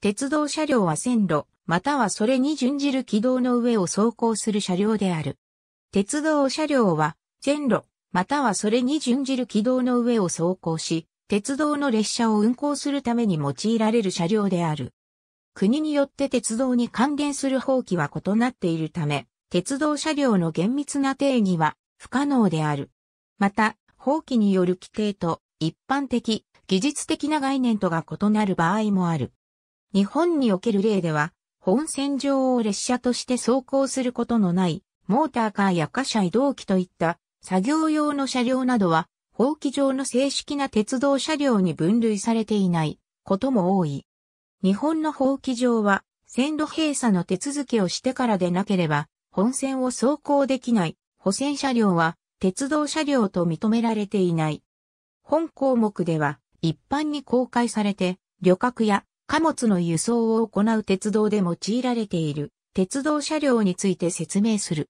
鉄道車両は線路、またはそれに準じる軌道の上を走行する車両である。鉄道車両は、線路、またはそれに準じる軌道の上を走行し、鉄道の列車を運行するために用いられる車両である。国によって鉄道に還元する法規は異なっているため、鉄道車両の厳密な定義は不可能である。また、法規による規定と一般的、技術的な概念とが異なる場合もある。日本における例では、本線上を列車として走行することのない、モーターカーや貨車移動機といった作業用の車両などは、法規上の正式な鉄道車両に分類されていないことも多い。日本の法規上は、線路閉鎖の手続きをしてからでなければ、本線を走行できない保線車両は、鉄道車両と認められていない。本項目では、一般に公開されて、旅客や貨物の輸送を行う鉄道で用いられている鉄道車両について説明する。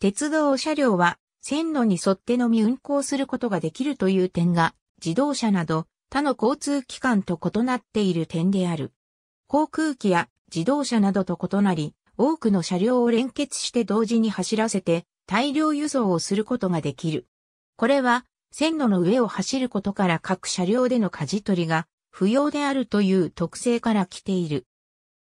鉄道車両は線路に沿ってのみ運行することができるという点が自動車など他の交通機関と異なっている点である。航空機や自動車などと異なり、多くの車両を連結して同時に走らせて大量輸送をすることができる。これは線路の上を走ることから各車両での舵取りが不要であるという特性から来ている。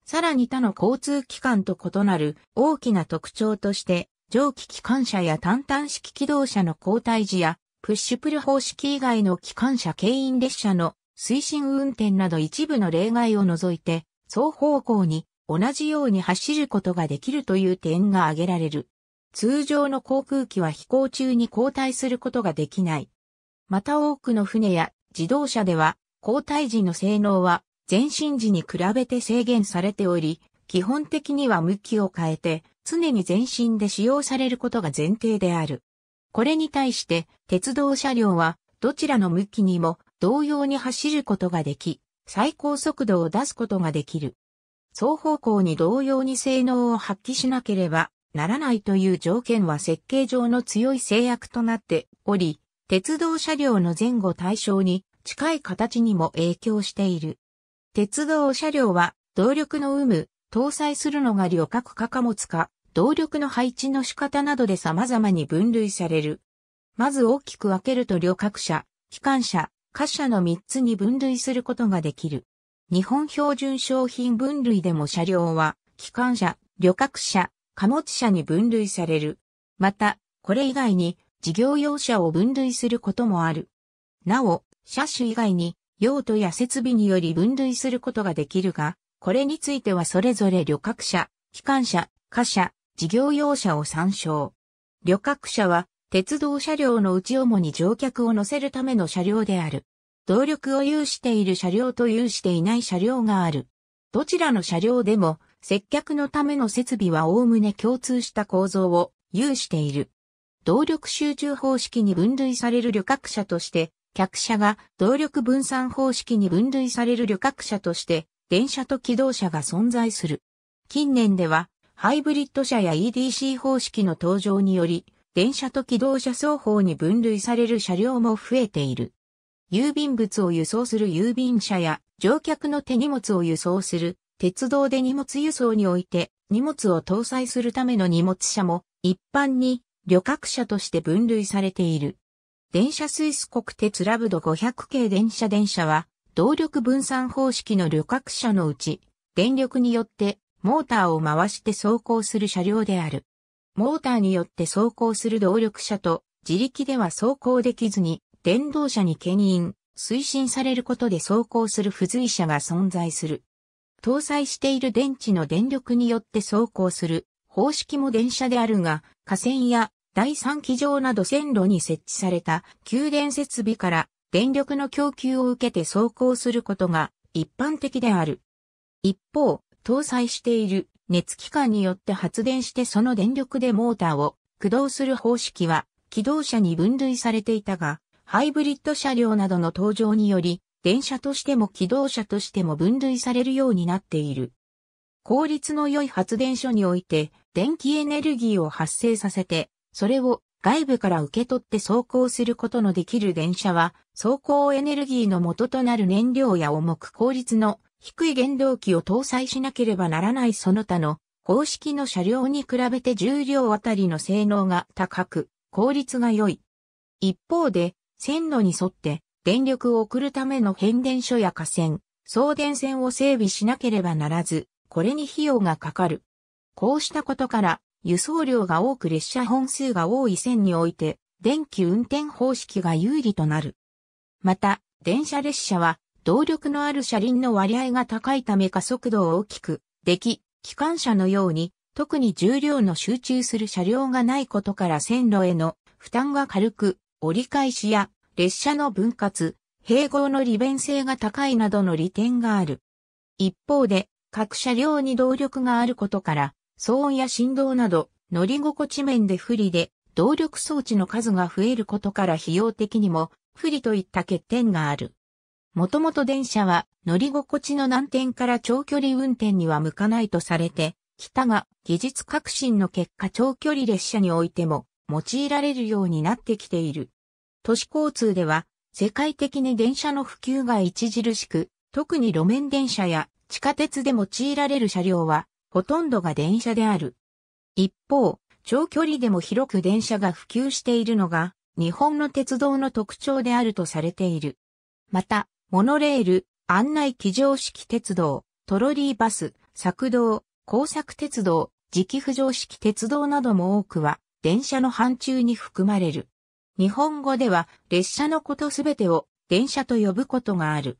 さらに他の交通機関と異なる大きな特徴として、蒸気機関車や単単式機動車の交代時や、プッシュプル方式以外の機関車牽引列車の推進運転など一部の例外を除いて、双方向に同じように走ることができるという点が挙げられる。通常の航空機は飛行中に交代することができない。また多くの船や自動車では交代時の性能は前進時に比べて制限されており、基本的には向きを変えて常に前進で使用されることが前提である。これに対して鉄道車両はどちらの向きにも同様に走ることができ、最高速度を出すことができる。双方向に同様に性能を発揮しなければならないという条件は設計上の強い制約となっており、鉄道車両の前後対象に近い形にも影響している。鉄道車両は動力の有無、搭載するのが旅客か貨物か、動力の配置の仕方などで様々に分類される。まず大きく分けると旅客車、機関車、貨車の3つに分類することができる。日本標準商品分類でも車両は、機関車、旅客車、貨物車に分類される。また、これ以外に事業用車を分類することもある。なお、車種以外に用途や設備により分類することができるが、これについてはそれぞれ旅客車、機関車、貨車、事業用車を参照。旅客車は鉄道車両のうち主に乗客を乗せるための車両である。動力を有している車両と有していない車両がある。どちらの車両でも接客のための設備は概ね共通した構造を有している。動力集中方式に分類される旅客車として客車が動力分散方式に分類される旅客車として、電車と機動車が存在する。近年では、ハイブリッド車や EDC 方式の登場により、電車と機動車双方に分類される車両も増えている。郵便物を輸送する郵便車や、乗客の手荷物を輸送する、鉄道で荷物輸送において、荷物を搭載するための荷物車も、一般に旅客車として分類されている。電車スイス国鉄ラブド500系電車電車は、動力分散方式の旅客車のうち、電力によってモーターを回して走行する車両である。モーターによって走行する動力車と自力では走行できずに電動車に牽引、推進されることで走行する付随車が存在する。搭載している電池の電力によって走行する方式も電車であるが、架線や第3機場など線路に設置された給電設備から電力の供給を受けて走行することが一般的である。一方、搭載している熱機関によって発電してその電力でモーターを駆動する方式は機動車に分類されていたが、ハイブリッド車両などの登場により、電車としても機動車としても分類されるようになっている。効率の良い発電所において、電気エネルギーを発生させて、それを外部から受け取って走行することのできる電車は、走行エネルギーの元となる燃料や重く効率の低い原動機を搭載しなければならないその他の公式の車両に比べて重量あたりの性能が高く、効率が良い。一方で、線路に沿って電力を送るための変電所や架線、送電線を整備しなければならず、これに費用がかかる。こうしたことから、輸送量が多く列車本数が多い線において、電気運転方式が有利となる。また、電車列車は、動力のある車輪の割合が高いため加速度を大きく、でき、機関車のように、特に重量の集中する車両がないことから線路への負担が軽く、折り返しや列車の分割、併合の利便性が高いなどの利点がある。一方で、各車両に動力があることから、騒音や振動など、乗り心地面で不利で、動力装置の数が増えることから費用的にも不利といった欠点がある。もともと電車は乗り心地の難点から長距離運転には向かないとされて、北が技術革新の結果長距離列車においても用いられるようになってきている。都市交通では世界的に電車の普及が著しく、特に路面電車や地下鉄で用いられる車両はほとんどが電車である。一方、長距離でも広く電車が普及しているのが、日本の鉄道の特徴であるとされている。また、モノレール、案内機乗式鉄道、トロリーバス、作道、工作鉄道、磁気浮上式鉄道なども多くは、電車の範疇に含まれる。日本語では、列車のことすべてを電車と呼ぶことがある。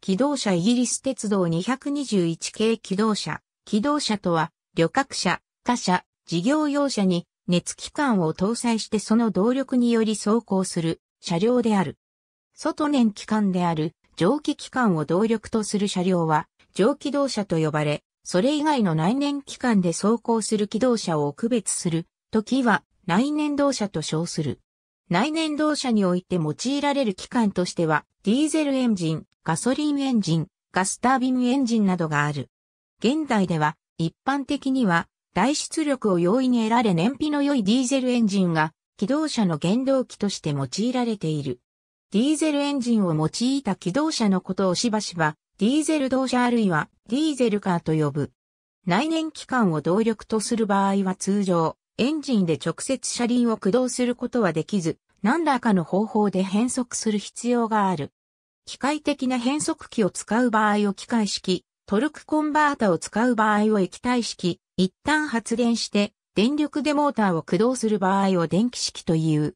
機動車イギリス鉄道221系機動車、機動車とは、旅客車、他車、事業用車に熱機関を搭載してその動力により走行する車両である。外燃機関である蒸気機関を動力とする車両は蒸気動車と呼ばれ、それ以外の内燃機関で走行する機動車を区別する時は内燃動車と称する。内燃動車において用いられる機関としては、ディーゼルエンジン、ガソリンエンジン、ガスタービンエンジンなどがある。現代では一般的には大出力を容易に得られ燃費の良いディーゼルエンジンが機動車の原動機として用いられている。ディーゼルエンジンを用いた機動車のことをしばしばディーゼル動車あるいはディーゼルカーと呼ぶ。内燃機関を動力とする場合は通常、エンジンで直接車輪を駆動することはできず、何らかの方法で変速する必要がある。機械的な変速機を使う場合を機械式、トルクコンバータを使う場合を液体式、一旦発電して電力でモーターを駆動する場合を電気式という。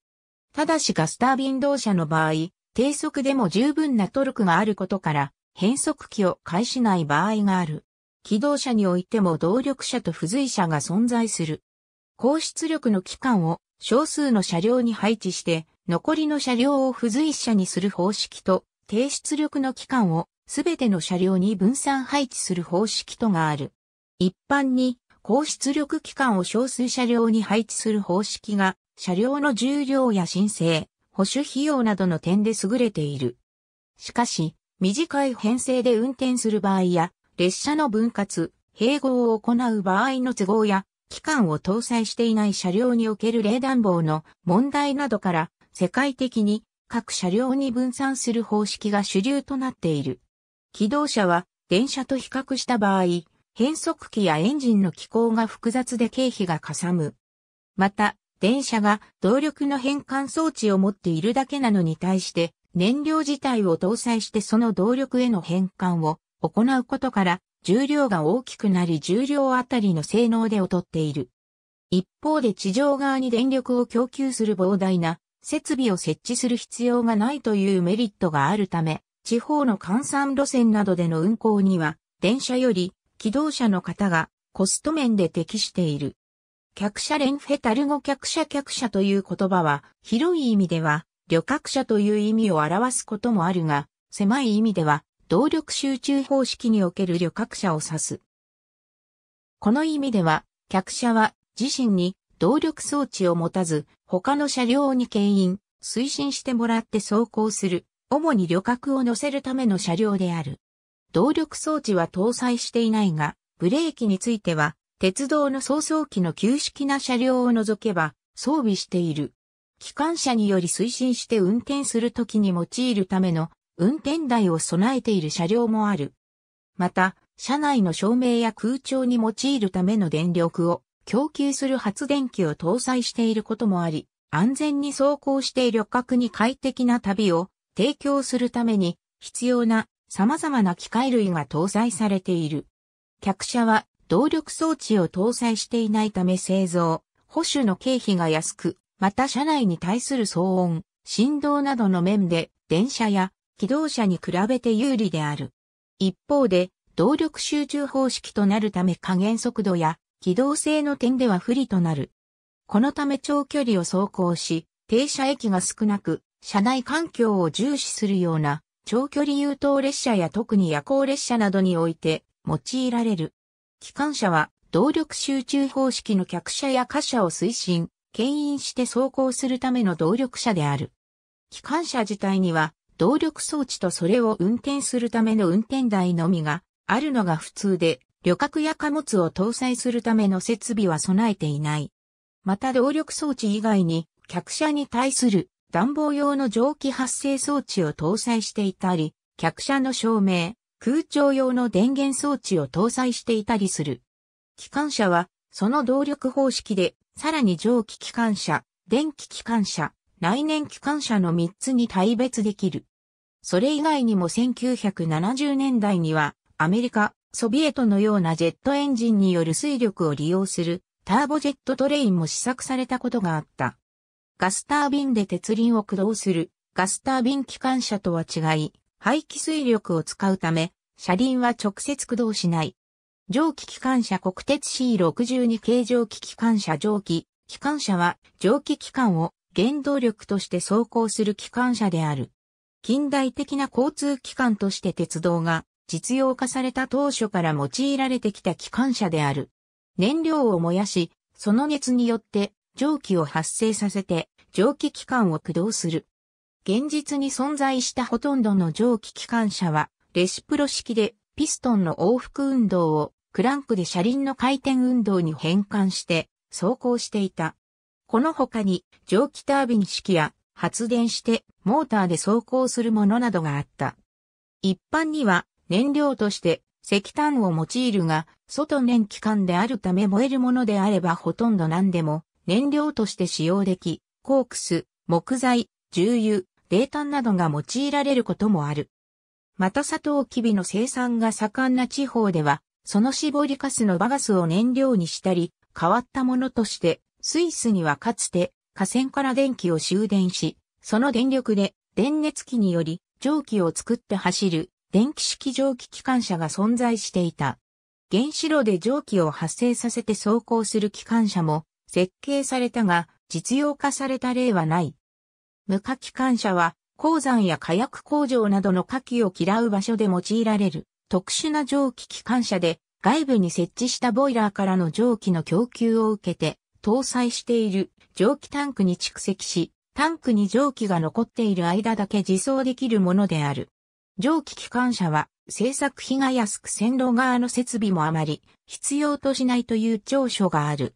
ただしガスタービン動車の場合、低速でも十分なトルクがあることから、変速機を介しない場合がある。機動車においても動力車と付随車が存在する。高出力の機関を少数の車両に配置して、残りの車両を付随車にする方式と、低出力の機関をすべての車両に分散配置する方式とがある。一般に、高出力機関を少数車両に配置する方式が、車両の重量や申請、保守費用などの点で優れている。しかし、短い編成で運転する場合や、列車の分割、併合を行う場合の都合や、機関を搭載していない車両における冷暖房の問題などから、世界的に各車両に分散する方式が主流となっている。機動車は電車と比較した場合、変速機やエンジンの機構が複雑で経費がかさむ。また、電車が動力の変換装置を持っているだけなのに対して、燃料自体を搭載してその動力への変換を行うことから、重量が大きくなり重量あたりの性能で劣っている。一方で地上側に電力を供給する膨大な設備を設置する必要がないというメリットがあるため、地方の換算路線などでの運行には、電車より、機動車の方が、コスト面で適している。客車連フェタル語客車客車という言葉は、広い意味では、旅客車という意味を表すこともあるが、狭い意味では、動力集中方式における旅客車を指す。この意味では、客車は自身に動力装置を持たず、他の車両に牽引、推進してもらって走行する主に旅客を乗せるための車両である。動力装置は搭載していないが、ブレーキについては、鉄道の早々機の旧式な車両を除けば装備している。機関車により推進して運転するときに用いるための運転台を備えている車両もある。また、車内の照明や空調に用いるための電力を供給する発電機を搭載していることもあり、安全に走行して旅客に快適な旅を提供するために必要な様々な機械類が搭載されている。客車は動力装置を搭載していないため製造、保守の経費が安く、また車内に対する騒音、振動などの面で電車や機動車に比べて有利である。一方で動力集中方式となるため加減速度や機動性の点では不利となる。このため長距離を走行し、停車駅が少なく、車内環境を重視するような長距離優等列車や特に夜行列車などにおいて用いられる。機関車は動力集中方式の客車や貨車を推進、牽引して走行するための動力車である。機関車自体には動力装置とそれを運転するための運転台のみがあるのが普通で、旅客や貨物を搭載するための設備は備えていない。また動力装置以外に客車に対する暖房用の蒸気発生装置を搭載していたり、客車の照明、空調用の電源装置を搭載していたりする。機関車は、その動力方式で、さらに蒸気機関車、電気機関車、内燃機関車の3つに対別できる。それ以外にも1970年代には、アメリカ、ソビエトのようなジェットエンジンによる水力を利用するターボジェットトレインも試作されたことがあった。ガスタービンで鉄輪を駆動するガスタービン機関車とは違い、排気水力を使うため、車輪は直接駆動しない。蒸気機関車国鉄 C62 系蒸気機関車蒸気、機関車は蒸気機関を原動力として走行する機関車である。近代的な交通機関として鉄道が実用化された当初から用いられてきた機関車である。燃料を燃やし、その熱によって蒸気を発生させて蒸気機関を駆動する。現実に存在したほとんどの蒸気機関車はレシプロ式でピストンの往復運動をクランクで車輪の回転運動に変換して走行していた。この他に蒸気タービン式や発電してモーターで走行するものなどがあった。一般には燃料として石炭を用いるが、外燃機関であるため燃えるものであればほとんど何でも燃料として使用でき、コークス、木材、重油、冷炭などが用いられることもある。またサトウキビの生産が盛んな地方では、その絞りカスのバガスを燃料にしたり、変わったものとして、スイスにはかつて河川から電気を終電し、その電力で電熱機により蒸気を作って走る電気式蒸気機関車が存在していた。原子炉で蒸気を発生させて走行する機関車も設計されたが、実用化された例はない。無火器関車は、鉱山や火薬工場などの火器を嫌う場所で用いられる、特殊な蒸気機関車で、外部に設置したボイラーからの蒸気の供給を受けて、搭載している蒸気タンクに蓄積し、タンクに蒸気が残っている間だけ自走できるものである。蒸気機関車は、製作費が安く線路側の設備もあまり必要としないという長所がある。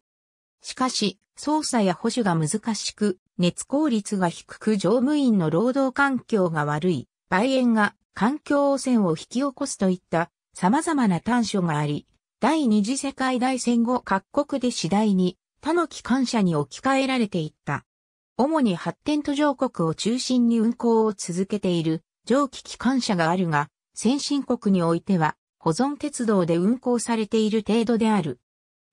しかし、操作や保守が難しく、熱効率が低く乗務員の労働環境が悪い、梅園が環境汚染を引き起こすといった様々な短所があり、第二次世界大戦後各国で次第に他の機関車に置き換えられていった。主に発展途上国を中心に運行を続けている蒸気機関車があるが、先進国においては保存鉄道で運行されている程度である。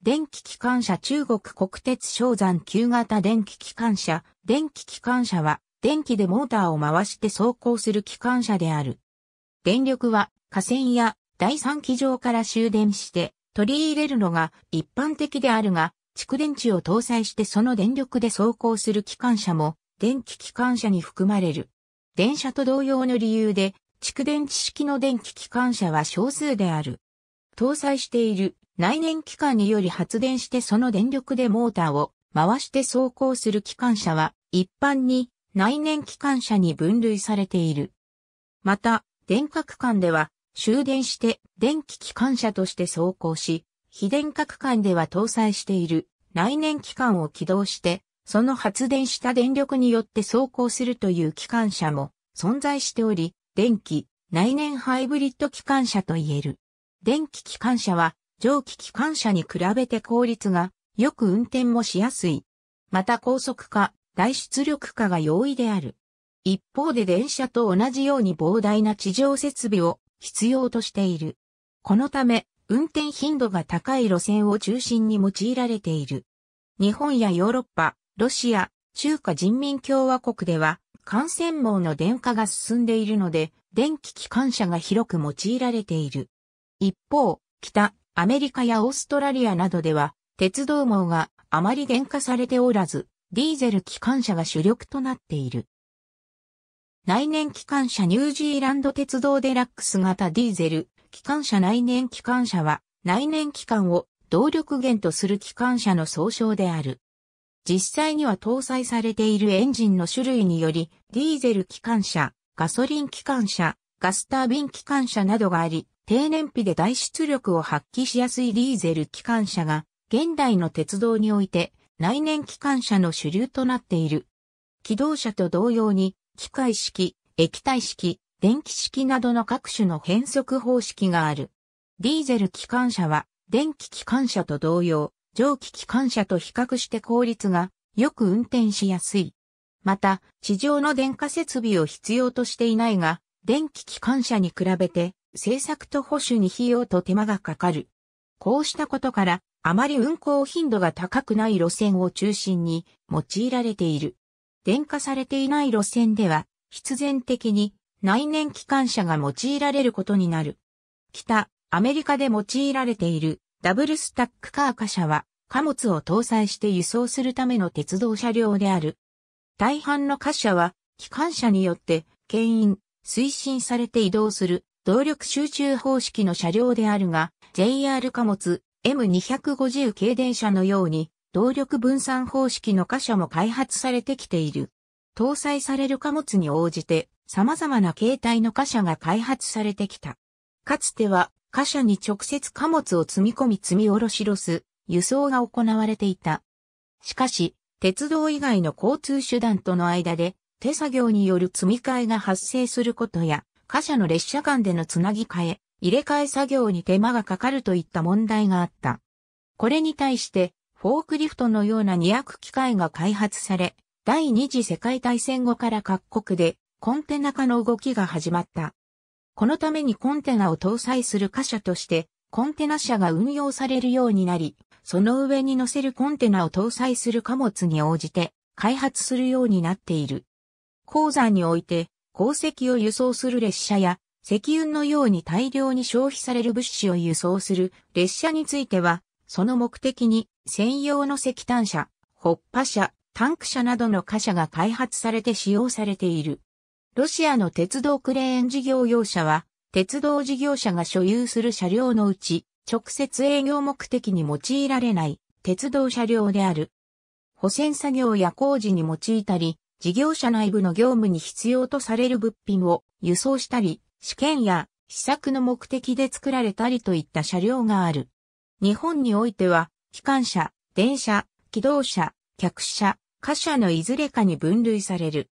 電気機関車中国国鉄商山旧型電気機関車。電気機関車は電気でモーターを回して走行する機関車である。電力は架線や第三機場から終電して取り入れるのが一般的であるが、蓄電池を搭載してその電力で走行する機関車も電気機関車に含まれる。電車と同様の理由で蓄電池式の電気機関車は少数である。搭載している内燃機関により発電してその電力でモーターを回して走行する機関車は一般に内燃機関車に分類されている。また、電化区間では終電して電気機関車として走行し、非電化区間では搭載している内燃機関を起動して、その発電した電力によって走行するという機関車も存在しており、電気、内燃ハイブリッド機関車と言える。電気機関車は蒸気機関車に比べて効率がよく運転もしやすい。また高速化、大出力化が容易である。一方で電車と同じように膨大な地上設備を必要としている。このため、運転頻度が高い路線を中心に用いられている。日本やヨーロッパ、ロシア、中華人民共和国では、幹線網の電化が進んでいるので、電気機関車が広く用いられている。一方、北、アメリカやオーストラリアなどでは、鉄道網があまり電化されておらず、ディーゼル機関車が主力となっている。内燃機関車ニュージーランド鉄道デラックス型ディーゼル、機関車内燃機関車は、内燃機関を動力源とする機関車の総称である。実際には搭載されているエンジンの種類により、ディーゼル機関車、ガソリン機関車、ガスタービン機関車などがあり、低燃費で大出力を発揮しやすいディーゼル機関車が、現代の鉄道において、内燃機関車の主流となっている。機動車と同様に、機械式、液体式、電気式などの各種の変速方式がある。ディーゼル機関車は、電気機関車と同様、蒸気機関車と比較して効率が、よく運転しやすい。また、地上の電化設備を必要としていないが、電気機関車に比べて、制作と保守に費用と手間がかかる。こうしたことから、あまり運行頻度が高くない路線を中心に用いられている。電化されていない路線では、必然的に内燃機関車が用いられることになる。北、アメリカで用いられているダブルスタックカー貨車は、貨物を搭載して輸送するための鉄道車両である。大半の貨車は、機関車によって、牽引、推進されて移動する動力集中方式の車両であるが、JR 貨物 M250 系電車のように、動力分散方式の貨車も開発されてきている。搭載される貨物に応じて、様々な形態の貨車が開発されてきた。かつては、貨車に直接貨物を積み込み積み下ろしロス、輸送が行われていた。しかし、鉄道以外の交通手段との間で手作業による積み替えが発生することや、貨車の列車間でのつなぎ替え、入れ替え作業に手間がかかるといった問題があった。これに対して、フォークリフトのような二役機械が開発され、第二次世界大戦後から各国でコンテナ化の動きが始まった。このためにコンテナを搭載する貨車として、コンテナ車が運用されるようになり、その上に乗せるコンテナを搭載する貨物に応じて開発するようになっている。鉱山において鉱石を輸送する列車や、石油のように大量に消費される物資を輸送する列車については、その目的に専用の石炭車、ホッパ車、タンク車などの貨車が開発されて使用されている。ロシアの鉄道クレーン事業用車は、鉄道事業者が所有する車両のうち、直接営業目的に用いられない鉄道車両である。保線作業や工事に用いたり、事業者内部の業務に必要とされる物品を輸送したり、試験や試作の目的で作られたりといった車両がある。日本においては、機関車、電車、機動車、客車、貨車のいずれかに分類される。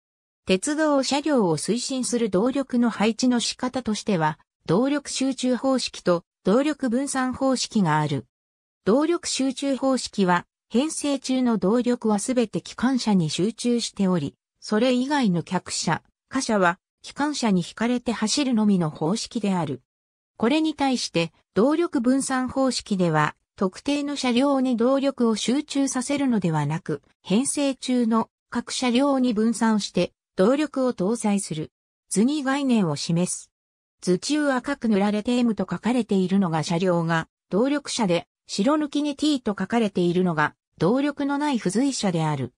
鉄道車両を推進する動力の配置の仕方としては、動力集中方式と動力分散方式がある。動力集中方式は、編成中の動力はすべて機関車に集中しており、それ以外の客車、貨車は機関車に引かれて走るのみの方式である。これに対して動力分散方式では特定の車両に動力を集中させるのではなく、編成中の各車両に分散して動力を搭載する。図に概念を示す。図中赤く塗られて M と書かれているのが車両が動力車で、白抜きに T と書かれているのが動力のない付随者である。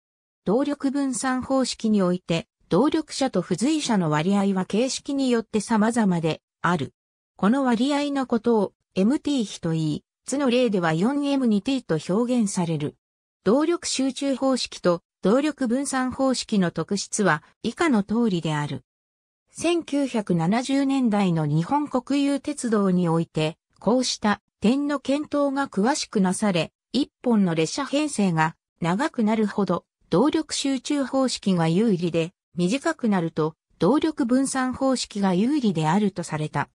動力分散方式において、動力者と付随者の割合は形式によって様々である。この割合のことを MT 比と言い、図の例では 4M2T と表現される。動力集中方式と動力分散方式の特質は以下の通りである。1970年代の日本国有鉄道において、こうした点の検討が詳しくなされ、一本の列車編成が長くなるほど動力集中方式が有利で、短くなると動力分散方式が有利であるとされた。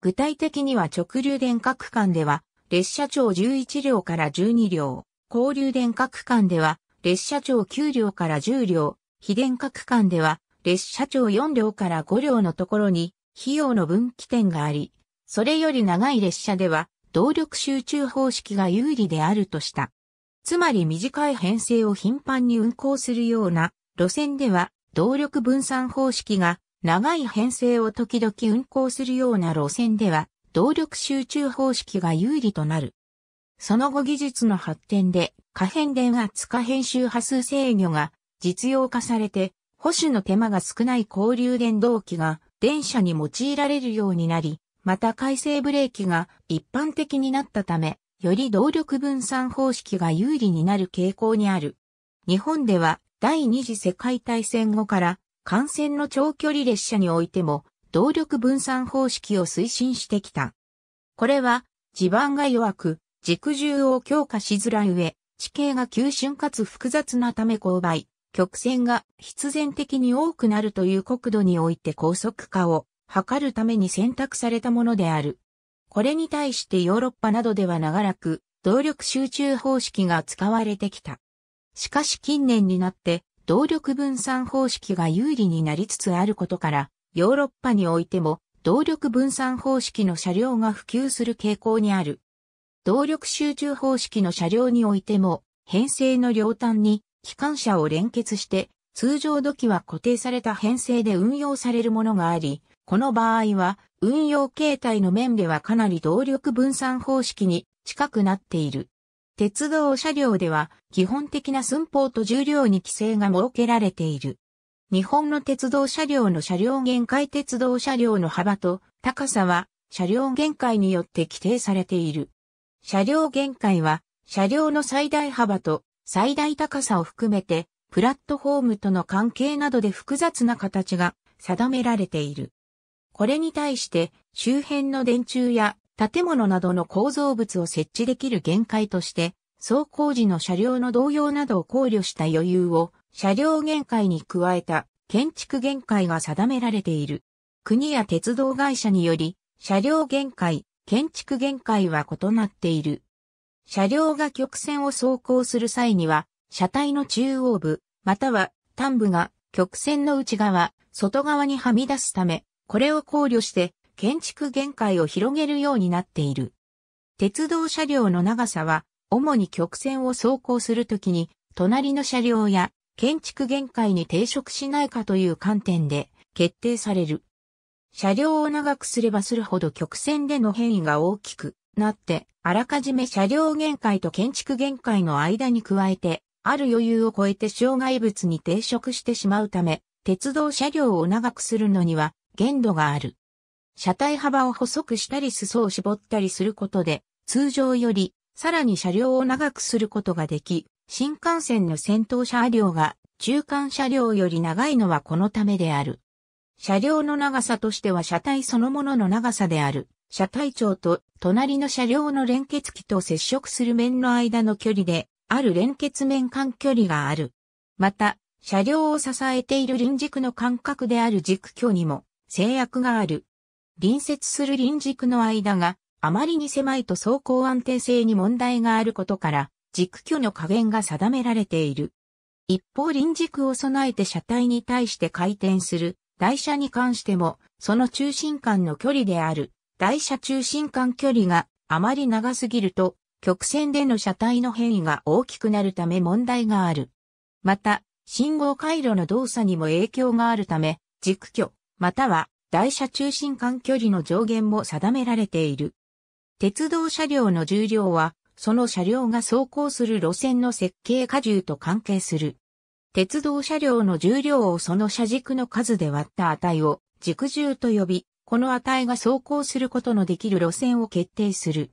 具体的には直流電化区間では、列車長11両から12両、交流電化区間では、列車長9両から10両、非電化区間では、列車長4両から5両のところに、費用の分岐点があり、それより長い列車では、動力集中方式が有利であるとした。つまり短い編成を頻繁に運行するような路線では動力分散方式が長い編成を時々運行するような路線では動力集中方式が有利となる。その後技術の発展で可変電圧可変周波数制御が実用化されて保守の手間が少ない交流電動機が電車に用いられるようになり、また回生ブレーキが一般的になったため、より動力分散方式が有利になる傾向にある。日本では第二次世界大戦後から幹線の長距離列車においても動力分散方式を推進してきた。これは地盤が弱く軸重を強化しづらい上、地形が急峻かつ複雑なため勾配、曲線が必然的に多くなるという国土において高速化を測るために選択されたものである。これに対してヨーロッパなどでは長らく動力集中方式が使われてきた。しかし近年になって動力分散方式が有利になりつつあることから、ヨーロッパにおいても動力分散方式の車両が普及する傾向にある。動力集中方式の車両においても、編成の両端に機関車を連結して、通常土器は固定された編成で運用されるものがあり、この場合は、運用形態の面ではかなり動力分散方式に近くなっている。鉄道車両では基本的な寸法と重量に規制が設けられている。日本の鉄道車両の車両限界鉄道車両の幅と高さは車両限界によって規定されている。車両限界は車両の最大幅と最大高さを含めてプラットフォームとの関係などで複雑な形が定められている。これに対して周辺の電柱や建物などの構造物を設置できる限界として、走行時の車両の動揺などを考慮した余裕を車両限界に加えた建築限界が定められている。国や鉄道会社により、車両限界、建築限界は異なっている。車両が曲線を走行する際には、車体の中央部、または端部が曲線の内側、外側にはみ出すため、これを考慮して建築限界を広げるようになっている。鉄道車両の長さは、主に曲線を走行するときに、隣の車両や建築限界に抵触しないかという観点で決定される。車両を長くすればするほど曲線での変異が大きくなって、あらかじめ車両限界と建築限界の間に加えて、ある余裕を超えて障害物に抵触してしまうため、鉄道車両を長くするのには限度がある。車体幅を細くしたり裾を絞ったりすることで、通常よりさらに車両を長くすることができ、新幹線の先頭車両が中間車両より長いのはこのためである。車両の長さとしては車体そのものの長さである。車体長と隣の車両の連結器と接触する面の間の距離で、ある連結面間距離がある。また、車両を支えている輪軸の間隔である軸距にも制約がある。隣接する輪軸の間があまりに狭いと走行安定性に問題があることから軸距の加減が定められている。一方輪軸を備えて車体に対して回転する台車に関してもその中心間の距離である台車中心間距離があまり長すぎると曲線での車体の変異が大きくなるため問題がある。また信号回路の動作にも影響があるため軸距または台車中心間距離の上限も定められている。鉄道車両の重量は、その車両が走行する路線の設計荷重と関係する。鉄道車両の重量をその車軸の数で割った値を軸重と呼び、この値が走行することのできる路線を決定する。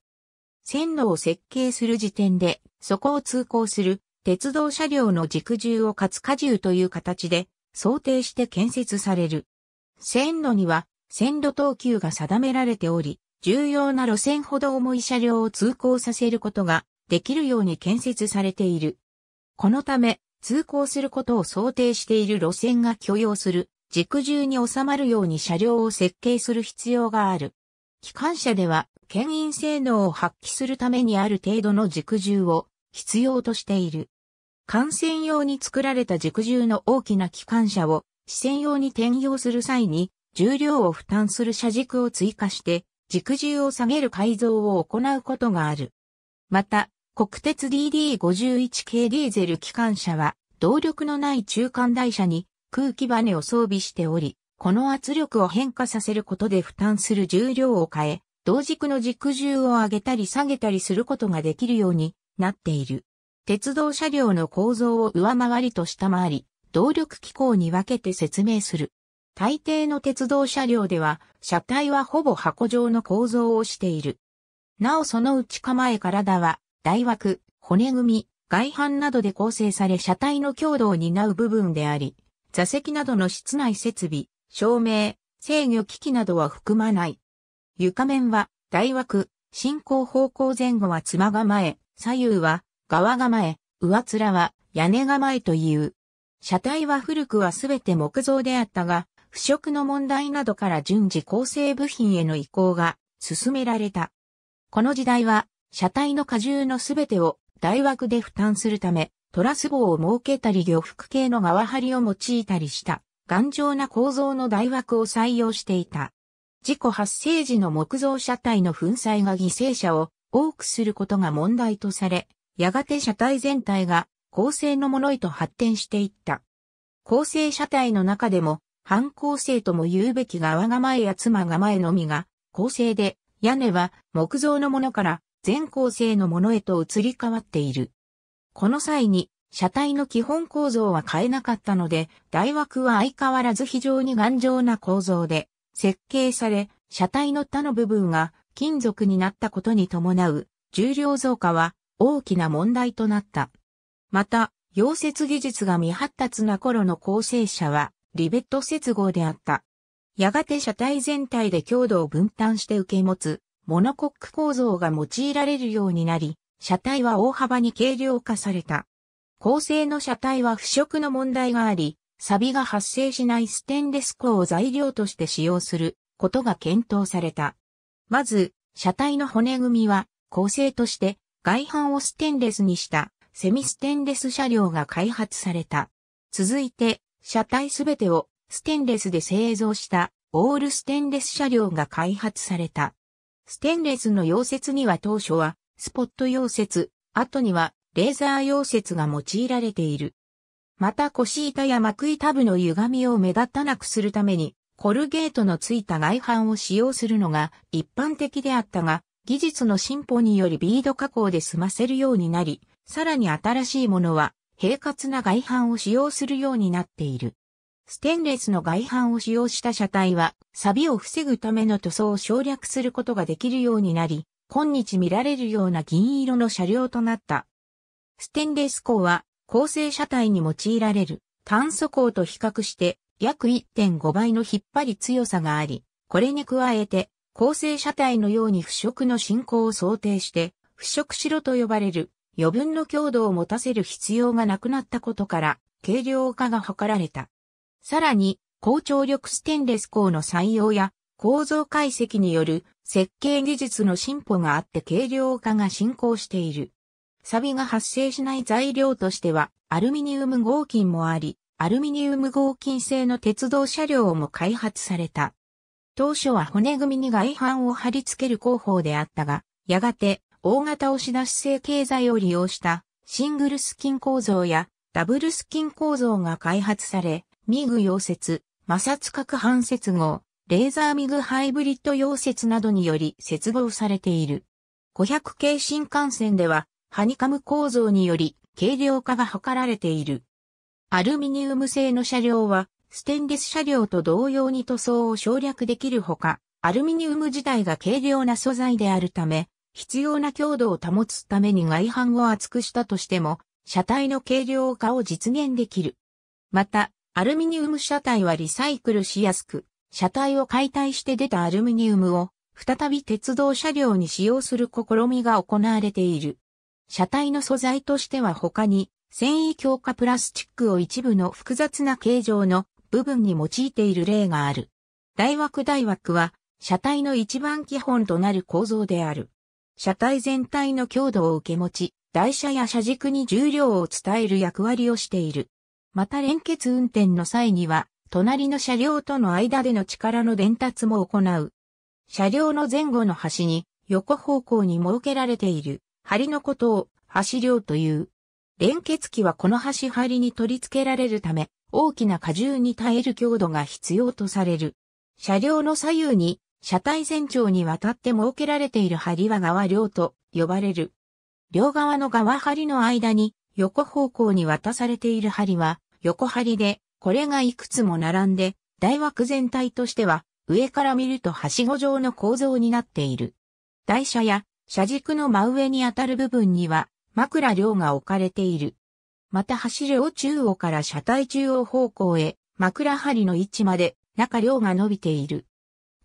線路を設計する時点で、そこを通行する鉄道車両の軸重をかつ荷重という形で想定して建設される。線路には線路等級が定められており、重要な路線ほど重い車両を通行させることができるように建設されている。このため、通行することを想定している路線が許容する、軸重に収まるように車両を設計する必要がある。機関車では、牽引性能を発揮するためにある程度の軸重を必要としている。幹線用に作られた軸重の大きな機関車を視線用に転用する際に、重量を負担する車軸を追加して、軸重を下げる改造を行うことがある。また、国鉄 DD51 系ディーゼル機関車は、動力のない中間台車に空気バネを装備しており、この圧力を変化させることで負担する重量を変え、同軸の軸重を上げたり下げたりすることができるようになっている。鉄道車両の構造を上回りと下回り、動力機構に分けて説明する。大抵の鉄道車両では、車体はほぼ箱状の構造をしている。なおその内構え体は、台枠、骨組み、外板などで構成され車体の強度を担う部分であり、座席などの室内設備、照明、制御機器などは含まない。床面は、台枠、進行方向前後は妻構え、左右は、側構え、上面は、屋根構えという、車体は古くはすべて木造であったが、腐食の問題などから順次構成部品への移行が進められた。この時代は、車体の荷重のすべてを大枠で負担するため、トラス棒を設けたり魚服系の側張りを用いたりした頑丈な構造の大枠を採用していた。事故発生時の木造車体の粉砕が犠牲者を多くすることが問題とされ、やがて車体全体が構成のものへと発展していった。構成車体の中でも、半構成とも言うべき側構えや妻構えのみが、構成で、屋根は木造のものから全構成のものへと移り変わっている。この際に、車体の基本構造は変えなかったので、大枠は相変わらず非常に頑丈な構造で、設計され、車体の他の部分が金属になったことに伴う重量増加は大きな問題となった。また、溶接技術が未発達な頃の構成車は、リベット接合であった。やがて車体全体で強度を分担して受け持つ、モノコック構造が用いられるようになり、車体は大幅に軽量化された。構成の車体は腐食の問題があり、錆が発生しないステンレス鋼を材料として使用することが検討された。まず、車体の骨組みは構成として外反をステンレスにしたセミステンレス車両が開発された。続いて、車体すべてをステンレスで製造したオールステンレス車両が開発された。ステンレスの溶接には当初はスポット溶接、後にはレーザー溶接が用いられている。また腰板や幕板部の歪みを目立たなくするためにコルゲートのついた外板を使用するのが一般的であったが、技術の進歩によりビード加工で済ませるようになり、さらに新しいものは、平滑な外板を使用するようになっている。ステンレスの外板を使用した車体は、錆を防ぐための塗装を省略することができるようになり、今日見られるような銀色の車両となった。ステンレス鋼は、構成車体に用いられる炭素鋼と比較して約1.5倍の引っ張り強さがあり、これに加えて、構成車体のように腐食の進行を想定して、腐食しろと呼ばれる余分の強度を持たせる必要がなくなったことから軽量化が図られた。さらに、高張力ステンレス鋼の採用や構造解析による設計技術の進歩があって軽量化が進行している。サビが発生しない材料としてはアルミニウム合金もあり、アルミニウム合金製の鉄道車両も開発された。当初は骨組みに外板を貼り付ける工法であったが、やがて大型押し出し性経済を利用したシングルスキン構造やダブルスキン構造が開発され、ミグ溶接、摩擦角反接合、レーザーミグハイブリッド溶接などにより接合されている。500系新幹線では、ハニカム構造により軽量化が図られている。アルミニウム製の車両は、ステンレス車両と同様に塗装を省略できるほか、アルミニウム自体が軽量な素材であるため、必要な強度を保つために外反を厚くしたとしても、車体の軽量化を実現できる。また、アルミニウム車体はリサイクルしやすく、車体を解体して出たアルミニウムを、再び鉄道車両に使用する試みが行われている。車体の素材としては他に、繊維強化プラスチックを一部の複雑な形状の部分に用いている例がある。大枠大枠は、車体の一番基本となる構造である。車体全体の強度を受け持ち、台車や車軸に重量を伝える役割をしている。また連結運転の際には、隣の車両との間での力の伝達も行う。車両の前後の端に横方向に設けられている梁のことを橋量という。連結機はこの端梁に取り付けられるため、大きな荷重に耐える強度が必要とされる。車両の左右に車体全長にわたって設けられている梁は側梁と呼ばれる。両側の側梁の間に横方向に渡されている梁は横梁で、これがいくつも並んで、大枠全体としては上から見るとはしご状の構造になっている。台車や車軸の真上にあたる部分には枕梁が置かれている。また走梁中央から車体中央方向へ枕梁の位置まで中梁が伸びている。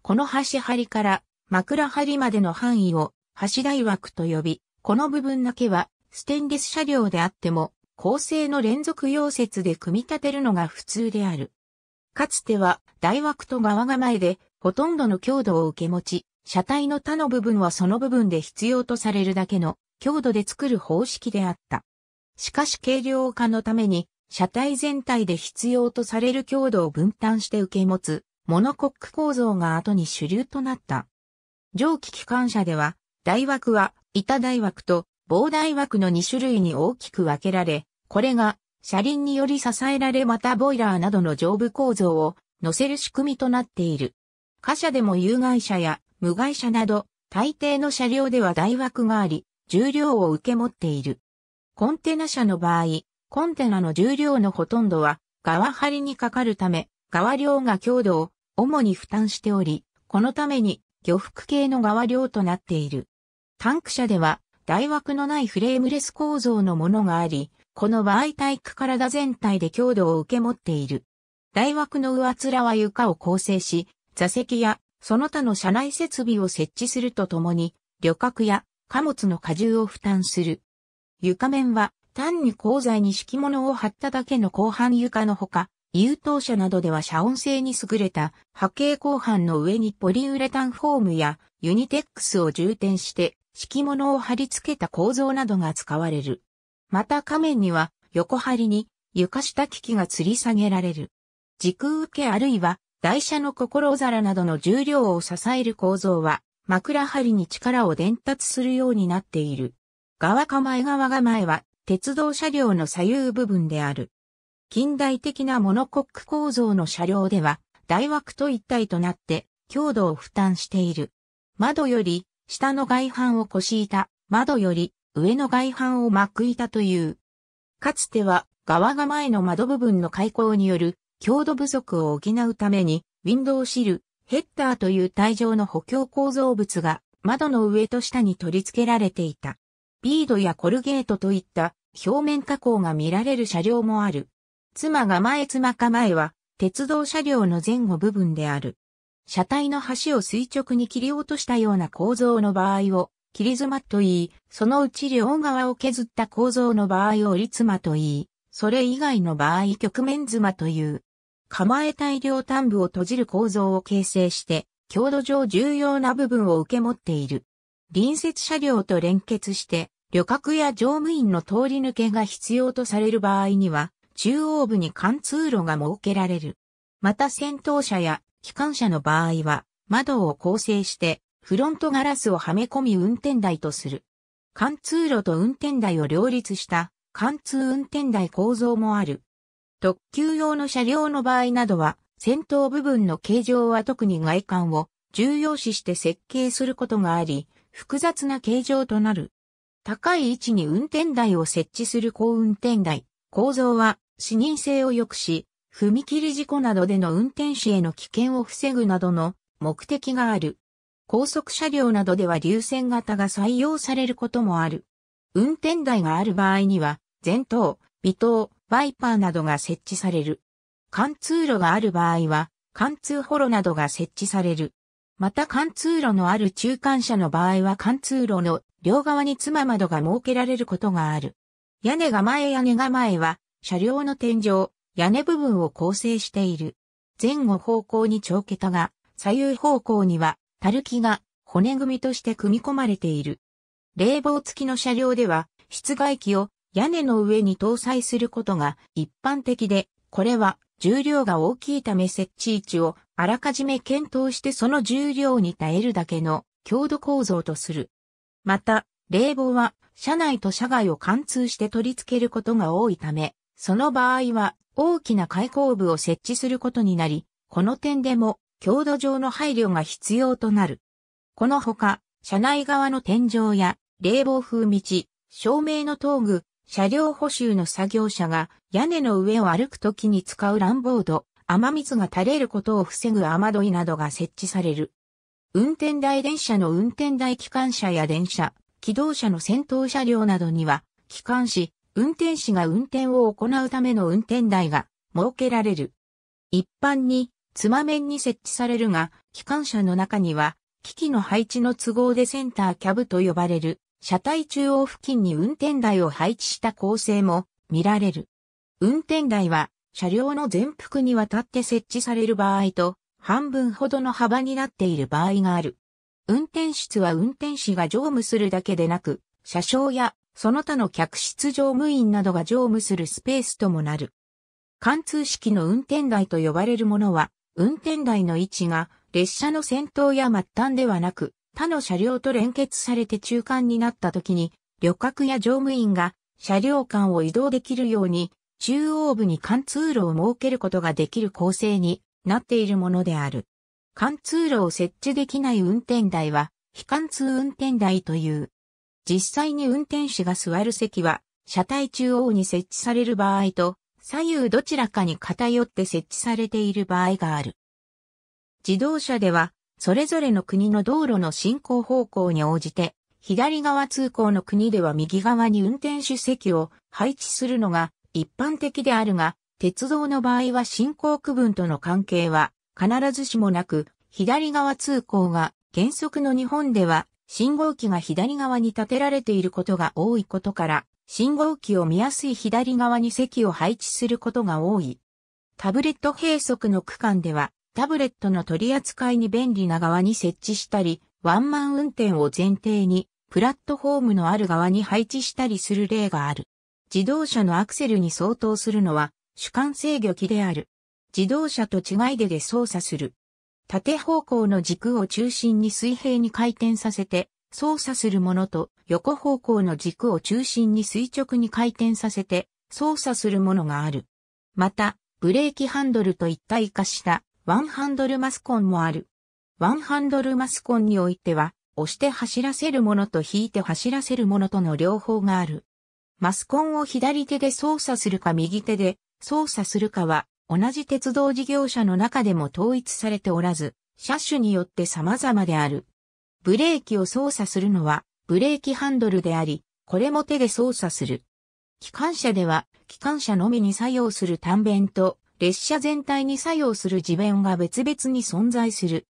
この橋張りから枕張りまでの範囲を橋台枠と呼び、この部分だけはステンレス車両であっても、構成の連続溶接で組み立てるのが普通である。かつては台枠と側構えでほとんどの強度を受け持ち、車体の他の部分はその部分で必要とされるだけの強度で作る方式であった。しかし軽量化のために車体全体で必要とされる強度を分担して受け持つモノコック構造が後に主流となった。蒸気機関車では、大枠は板大枠と棒大枠の2種類に大きく分けられ、これが車輪により支えられまたボイラーなどの上部構造を乗せる仕組みとなっている。貨車でも有害車や無害車など、大抵の車両では大枠があり、重量を受け持っている。コンテナ車の場合、コンテナの重量のほとんどは側張りにかかるため、側領が強度を主に負担しており、このために漁服系の側領となっている。タンク車では台枠のないフレームレス構造のものがあり、この場合体育体全体で強度を受け持っている。台枠の上面は床を構成し、座席やその他の車内設備を設置するとともに、旅客や貨物の荷重を負担する。床面は単に鋼材に敷物を貼っただけの後半床のほか、優等車などでは遮音性に優れた波形鋼板の上にポリウレタンフォームやユニテックスを充填して敷物を貼り付けた構造などが使われる。また仮面には横張りに床下機器が吊り下げられる。軸受けあるいは台車の心皿などの重量を支える構造は枕張りに力を伝達するようになっている。側構え側構えは鉄道車両の左右部分である。近代的なモノコック構造の車両では、大枠と一体となって、強度を負担している。窓より、下の外板を腰板、窓より、上の外板を幕板という。かつては、側が前の窓部分の開口による、強度不足を補うために、ウィンドウシル、ヘッダーという体上の補強構造物が、窓の上と下に取り付けられていた。ビードやコルゲートといった表面加工が見られる車両もある。妻が前妻構えは、鉄道車両の前後部分である。車体の端を垂直に切り落としたような構造の場合を、切り妻と言い、そのうち両側を削った構造の場合を折り妻と言い、それ以外の場合局面妻という。構え大量端部を閉じる構造を形成して、強度上重要な部分を受け持っている。隣接車両と連結して、旅客や乗務員の通り抜けが必要とされる場合には、中央部に貫通路が設けられる。また戦闘車や機関車の場合は、窓を構成して、フロントガラスをはめ込み運転台とする。貫通路と運転台を両立した、貫通運転台構造もある。特急用の車両の場合などは、戦闘部分の形状は特に外観を重要視して設計することがあり、複雑な形状となる。高い位置に運転台を設置する高運転台。構造は視認性を良くし、踏切事故などでの運転士への危険を防ぐなどの目的がある。高速車両などでは流線型が採用されることもある。運転台がある場合には、前頭、尾灯、ワイパーなどが設置される。貫通路がある場合は、貫通ホロなどが設置される。また貫通路のある中間車の場合は貫通路の両側に妻窓が設けられることがある。屋根が前屋根が前は車両の天井、屋根部分を構成している。前後方向に長桁が、左右方向には、たるきが骨組みとして組み込まれている。冷房付きの車両では、室外機を屋根の上に搭載することが一般的で、これは重量が大きいため設置位置をあらかじめ検討してその重量に耐えるだけの強度構造とする。また、冷房は車内と車外を貫通して取り付けることが多いため、その場合は大きな開口部を設置することになり、この点でも強度上の配慮が必要となる。このほか、車内側の天井や冷房風道、照明の灯具、車両補修の作業者が屋根の上を歩くときに使う乱暴度、雨水が垂れることを防ぐ雨どいなどが設置される。運転台電車の運転台機関車や電車、機動車の先頭車両などには、機関士、運転士が運転を行うための運転台が設けられる。一般に、つま面に設置されるが、機関車の中には、機器の配置の都合でセンターキャブと呼ばれる、車体中央付近に運転台を配置した構成も見られる。運転台は、車両の全幅にわたって設置される場合と、半分ほどの幅になっている場合がある。運転室は運転士が乗務するだけでなく、車掌やその他の客室乗務員などが乗務するスペースともなる。貫通式の運転台と呼ばれるものは、運転台の位置が列車の先頭や末端ではなく、他の車両と連結されて中間になった時に、旅客や乗務員が車両間を移動できるように、中央部に貫通路を設けることができる構成になっているものである。貫通路を設置できない運転台は、非貫通運転台という。実際に運転手が座る席は、車体中央に設置される場合と、左右どちらかに偏って設置されている場合がある。自動車では、それぞれの国の道路の進行方向に応じて、左側通行の国では右側に運転手席を配置するのが一般的であるが、鉄道の場合は進行区分との関係は必ずしもなく、左側通行が原則の日本では信号機が左側に立てられていることが多いことから、信号機を見やすい左側に席を配置することが多い。タブレット閉塞の区間では、タブレットの取り扱いに便利な側に設置したり、ワンマン運転を前提に、プラットフォームのある側に配置したりする例がある。自動車のアクセルに相当するのは主観制御機である。自動車と違いでで操作する。縦方向の軸を中心に水平に回転させて操作するものと横方向の軸を中心に垂直に回転させて操作するものがある。また、ブレーキハンドルと一体化したワンハンドルマスコンもある。ワンハンドルマスコンにおいては、押して走らせるものと引いて走らせるものとの両方がある。マスコンを左手で操作するか右手で操作するかは同じ鉄道事業者の中でも統一されておらず、車種によって様々である。ブレーキを操作するのは、ブレーキハンドルであり、これも手で操作する。機関車では、機関車のみに作用する単弁と、列車全体に作用する自弁が別々に存在する。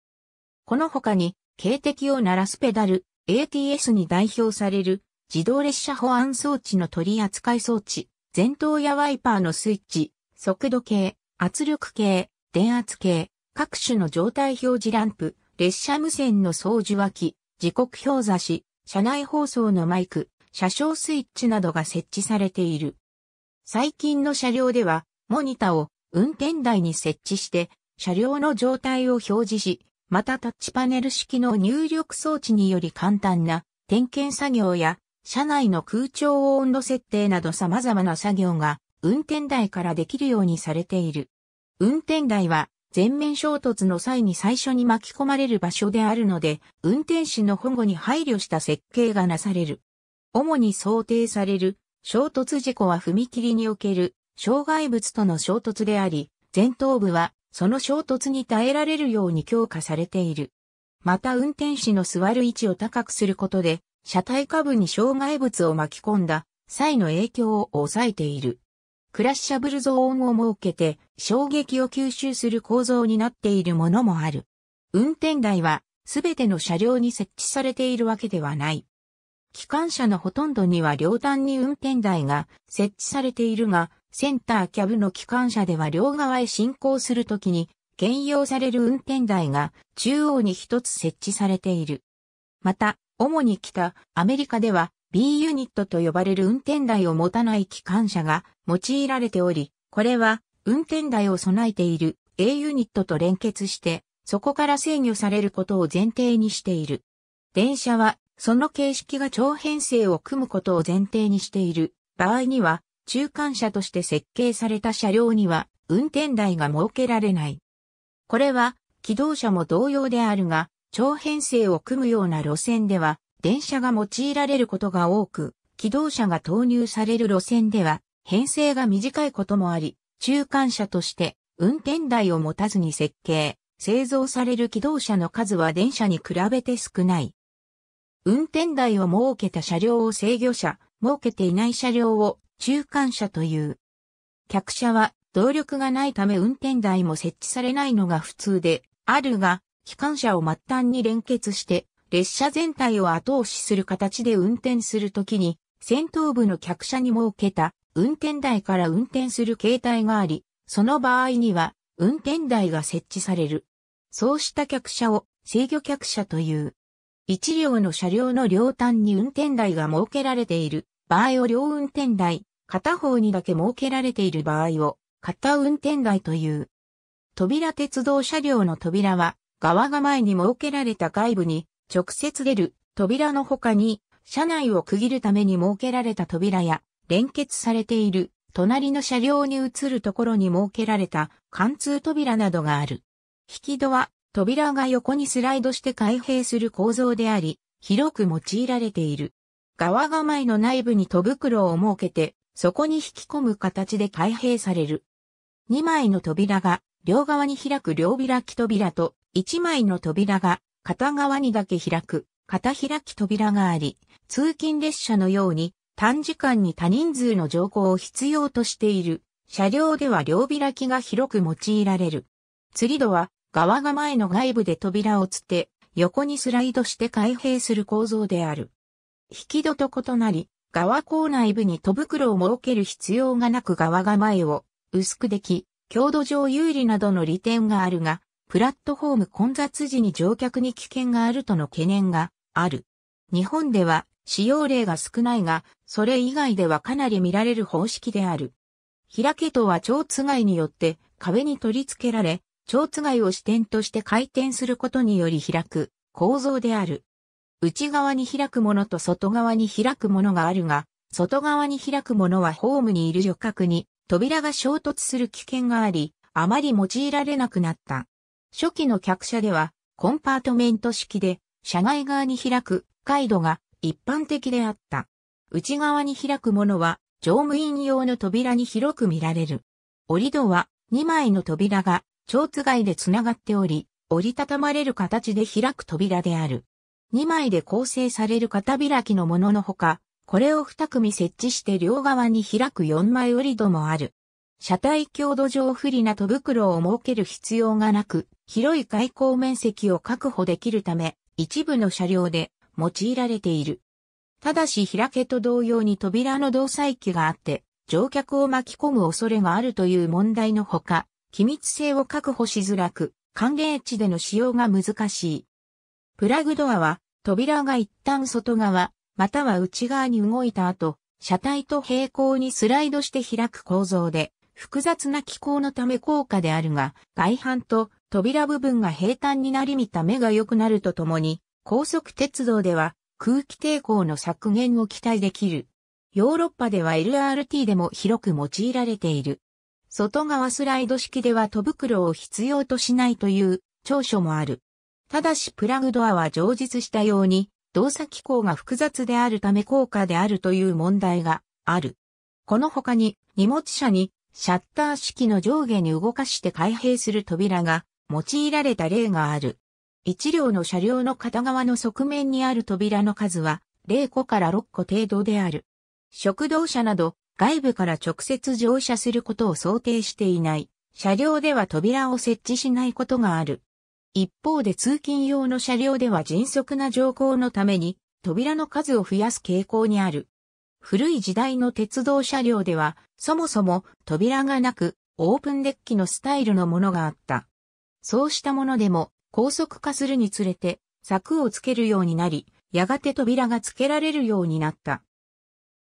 この他に、警笛を鳴らすペダル、ATS に代表される、自動列車保安装置の取り扱い装置、前頭やワイパーのスイッチ、速度計、圧力計、電圧計、各種の状態表示ランプ、列車無線の掃除脇、時刻表座し、車内放送のマイク、車掌スイッチなどが設置されている。最近の車両では、モニタを運転台に設置して、車両の状態を表示し、またタッチパネル式の入力装置により簡単な点検作業や、車内の空調温度設定など様々な作業が運転台からできるようにされている。運転台は全面衝突の際に最初に巻き込まれる場所であるので、運転士の保護に配慮した設計がなされる。主に想定される衝突事故は踏切における障害物との衝突であり、前頭部はその衝突に耐えられるように強化されている。また運転士の座る位置を高くすることで、車体下部に障害物を巻き込んだ際の影響を抑えている。クラッシャブルゾーンを設けて衝撃を吸収する構造になっているものもある。運転台はすべての車両に設置されているわけではない。機関車のほとんどには両端に運転台が設置されているが、センターキャブの機関車では両側へ進行するときに、兼用される運転台が中央に一つ設置されている。また、主に北アメリカでは B ユニットと呼ばれる運転台を持たない機関車が用いられており、これは運転台を備えている A ユニットと連結して、そこから制御されることを前提にしている。電車は、その形式が長編成を組むことを前提にしている場合には、中間車として設計された車両には、運転台が設けられない。これは、機動車も同様であるが、長編成を組むような路線では、電車が用いられることが多く、機動車が投入される路線では、編成が短いこともあり、中間車として運転台を持たずに設計、製造される機動車の数は電車に比べて少ない。運転台を設けた車両を制御車、設けていない車両を中間車という。客車は動力がないため運転台も設置されないのが普通であるが、機関車を末端に連結して列車全体を後押しする形で運転するときに、先頭部の客車に設けた運転台から運転する形態があり、その場合には運転台が設置される。そうした客車を制御客車という。一両の車両の両端に運転台が設けられている場合を両運転台、片方にだけ設けられている場合を片運転台という。扉鉄道車両の扉は側が前に設けられた外部に直接出る扉の他に、車内を区切るために設けられた扉や、連結されている隣の車両に移るところに設けられた貫通扉などがある。引き戸は扉が横にスライドして開閉する構造であり、広く用いられている。側構えの内部に戸袋を設けて、そこに引き込む形で開閉される。2枚の扉が両側に開く両開き扉と1枚の扉が片側にだけ開く、片開き扉があり、通勤列車のように短時間に多人数の乗降を必要としている。車両では両開きが広く用いられる。釣り戸は側が前の外部で扉をつって横にスライドして開閉する構造である。引き戸と異なり、側構内部に戸袋を設ける必要がなく側が前を薄くでき、強度上有利などの利点があるが、プラットフォーム混雑時に乗客に危険があるとの懸念がある。日本では使用例が少ないが、それ以外ではかなり見られる方式である。開けとは蝶つがによって壁に取り付けられ、蝶つがを支点として回転することにより開く構造である。内側に開くものと外側に開くものがあるが、外側に開くものはホームにいる旅客に扉が衝突する危険があり、あまり用いられなくなった。初期の客車では、コンパートメント式で、車外側に開く、ガイドが一般的であった。内側に開くものは、乗務員用の扉に広く見られる。折戸は、2枚の扉が、蝶番で繋がっており、折りたたまれる形で開く扉である。2枚で構成される片開きのもののほか、これを2組設置して両側に開く4枚折り戸もある。車体強度上不利な戸袋を設ける必要がなく、広い開口面積を確保できるため、一部の車両で用いられている。ただし開けと同様に扉の動作機があって、乗客を巻き込む恐れがあるという問題のほか、機密性を確保しづらく、歓迎地での使用が難しい。プラグドアは、扉が一旦外側、または内側に動いた後、車体と平行にスライドして開く構造で、複雑な機構のため効果であるが、外反と扉部分が平坦になり見た目が良くなるとともに、高速鉄道では空気抵抗の削減を期待できる。ヨーロッパでは LRT でも広く用いられている。外側スライド式では戸袋を必要としないという長所もある。ただしプラグドアは充実したように動作機構が複雑であるため高価であるという問題がある。この他に荷物車にシャッター式の上下に動かして開閉する扉が用いられた例がある。一両の車両の片側の側面にある扉の数は0個から6個程度である。食堂車など外部から直接乗車することを想定していない車両では扉を設置しないことがある。一方で通勤用の車両では迅速な乗降のために扉の数を増やす傾向にある。古い時代の鉄道車両ではそもそも扉がなくオープンデッキのスタイルのものがあった。そうしたものでも高速化するにつれて柵をつけるようになり、やがて扉がつけられるようになった。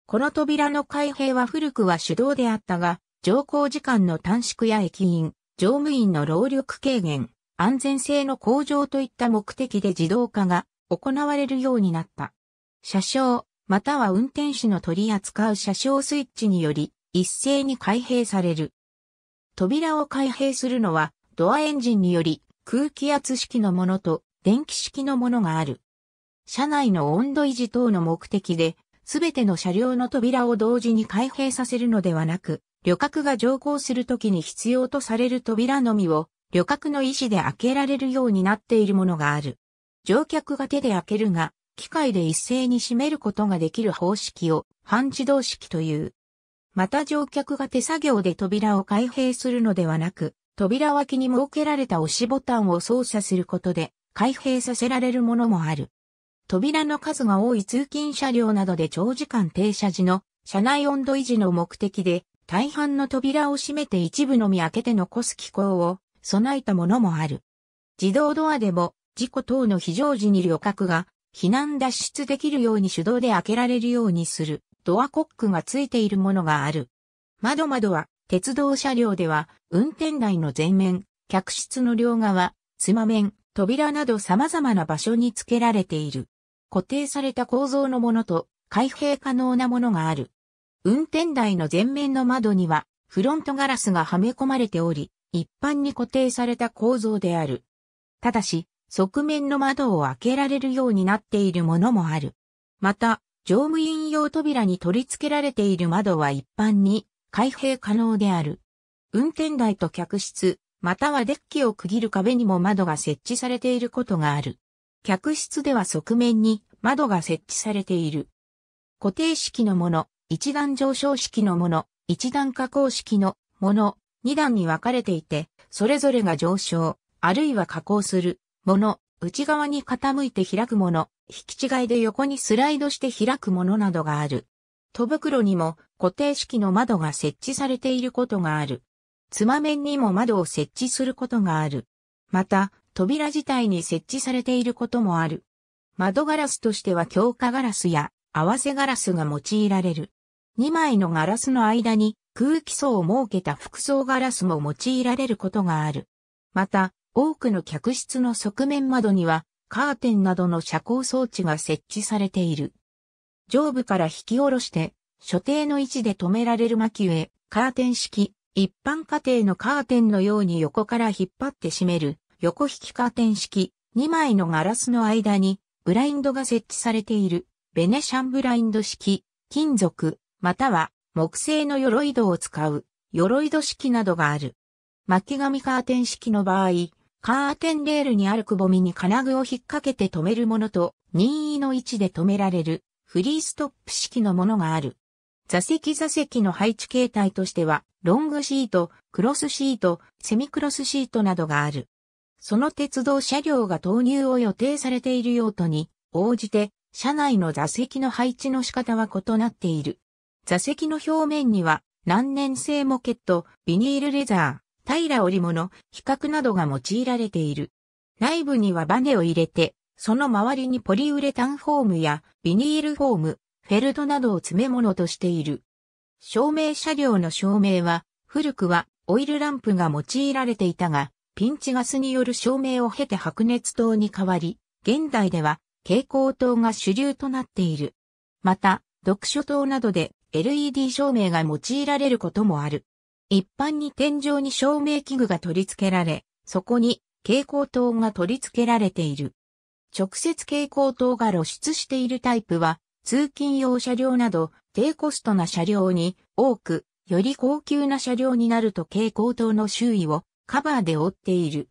この扉の開閉は古くは手動であったが、乗降時間の短縮や駅員、乗務員の労力軽減、安全性の向上といった目的で自動化が行われるようになった。車掌、または運転手の取り扱う車掌スイッチにより、一斉に開閉される。扉を開閉するのは、ドアエンジンにより空気圧式のものと電気式のものがある。車内の温度維持等の目的で、すべての車両の扉を同時に開閉させるのではなく、旅客が乗降するときに必要とされる扉のみを旅客の意思で開けられるようになっているものがある。乗客が手で開けるが、機械で一斉に閉めることができる方式を半自動式という。また乗客が手作業で扉を開閉するのではなく、扉脇に設けられた押しボタンを操作することで開閉させられるものもある。扉の数が多い通勤車両などで長時間停車時の車内温度維持の目的で大半の扉を閉めて一部のみ開けて残す機構を備えたものもある。自動ドアでも事故等の非常時に旅客が避難脱出できるように手動で開けられるようにするドアコックがついているものがある。窓窓は鉄道車両では、運転台の前面、客室の両側、つま面、扉など様々な場所に付けられている。固定された構造のものと開閉可能なものがある。運転台の前面の窓にはフロントガラスがはめ込まれており、一般に固定された構造である。ただし、側面の窓を開けられるようになっているものもある。また、乗務員用扉に取り付けられている窓は一般に開閉可能である。運転台と客室、またはデッキを区切る壁にも窓が設置されていることがある。客室では側面に窓が設置されている。固定式のもの、一段上昇式のもの、一段加工式のもの、二段に分かれていて、それぞれが上昇、あるいは加工するもの、内側に傾いて開くもの、引き違いで横にスライドして開くものなどがある。戸袋にも固定式の窓が設置されていることがある。つま面にも窓を設置することがある。また、扉自体に設置されていることもある。窓ガラスとしては強化ガラスや合わせガラスが用いられる。2枚のガラスの間に空気層を設けた複層ガラスも用いられることがある。また、多くの客室の側面窓にはカーテンなどの遮光装置が設置されている。上部から引き下ろして所定の位置で止められる巻き上、カーテン式、一般家庭のカーテンのように横から引っ張って閉める、横引きカーテン式、2枚のガラスの間に、ブラインドが設置されている、ベネシャンブラインド式、金属、または木製の鎧戸を使う、鎧戸式などがある。巻き紙カーテン式の場合、カーテンレールにあるくぼみに金具を引っ掛けて止めるものと、任意の位置で止められる、フリーストップ式のものがある。座席座席の配置形態としては、ロングシート、クロスシート、セミクロスシートなどがある。その鉄道車両が投入を予定されている用途に応じて、車内の座席の配置の仕方は異なっている。座席の表面には、難燃性モケット、ビニールレザー、平織物、比較などが用いられている。内部にはバネを入れて、その周りにポリウレタンフォームやビニールフォーム、フェルトなどを詰め物としている。照明車両の照明は、古くはオイルランプが用いられていたが、ピンチガスによる照明を経て白熱灯に変わり、現代では蛍光灯が主流となっている。また、読書灯などで LED 照明が用いられることもある。一般に天井に照明器具が取り付けられ、そこに蛍光灯が取り付けられている。直接蛍光灯が露出しているタイプは、通勤用車両など低コストな車両に多く、より高級な車両になると蛍光灯の周囲をカバーで覆っている。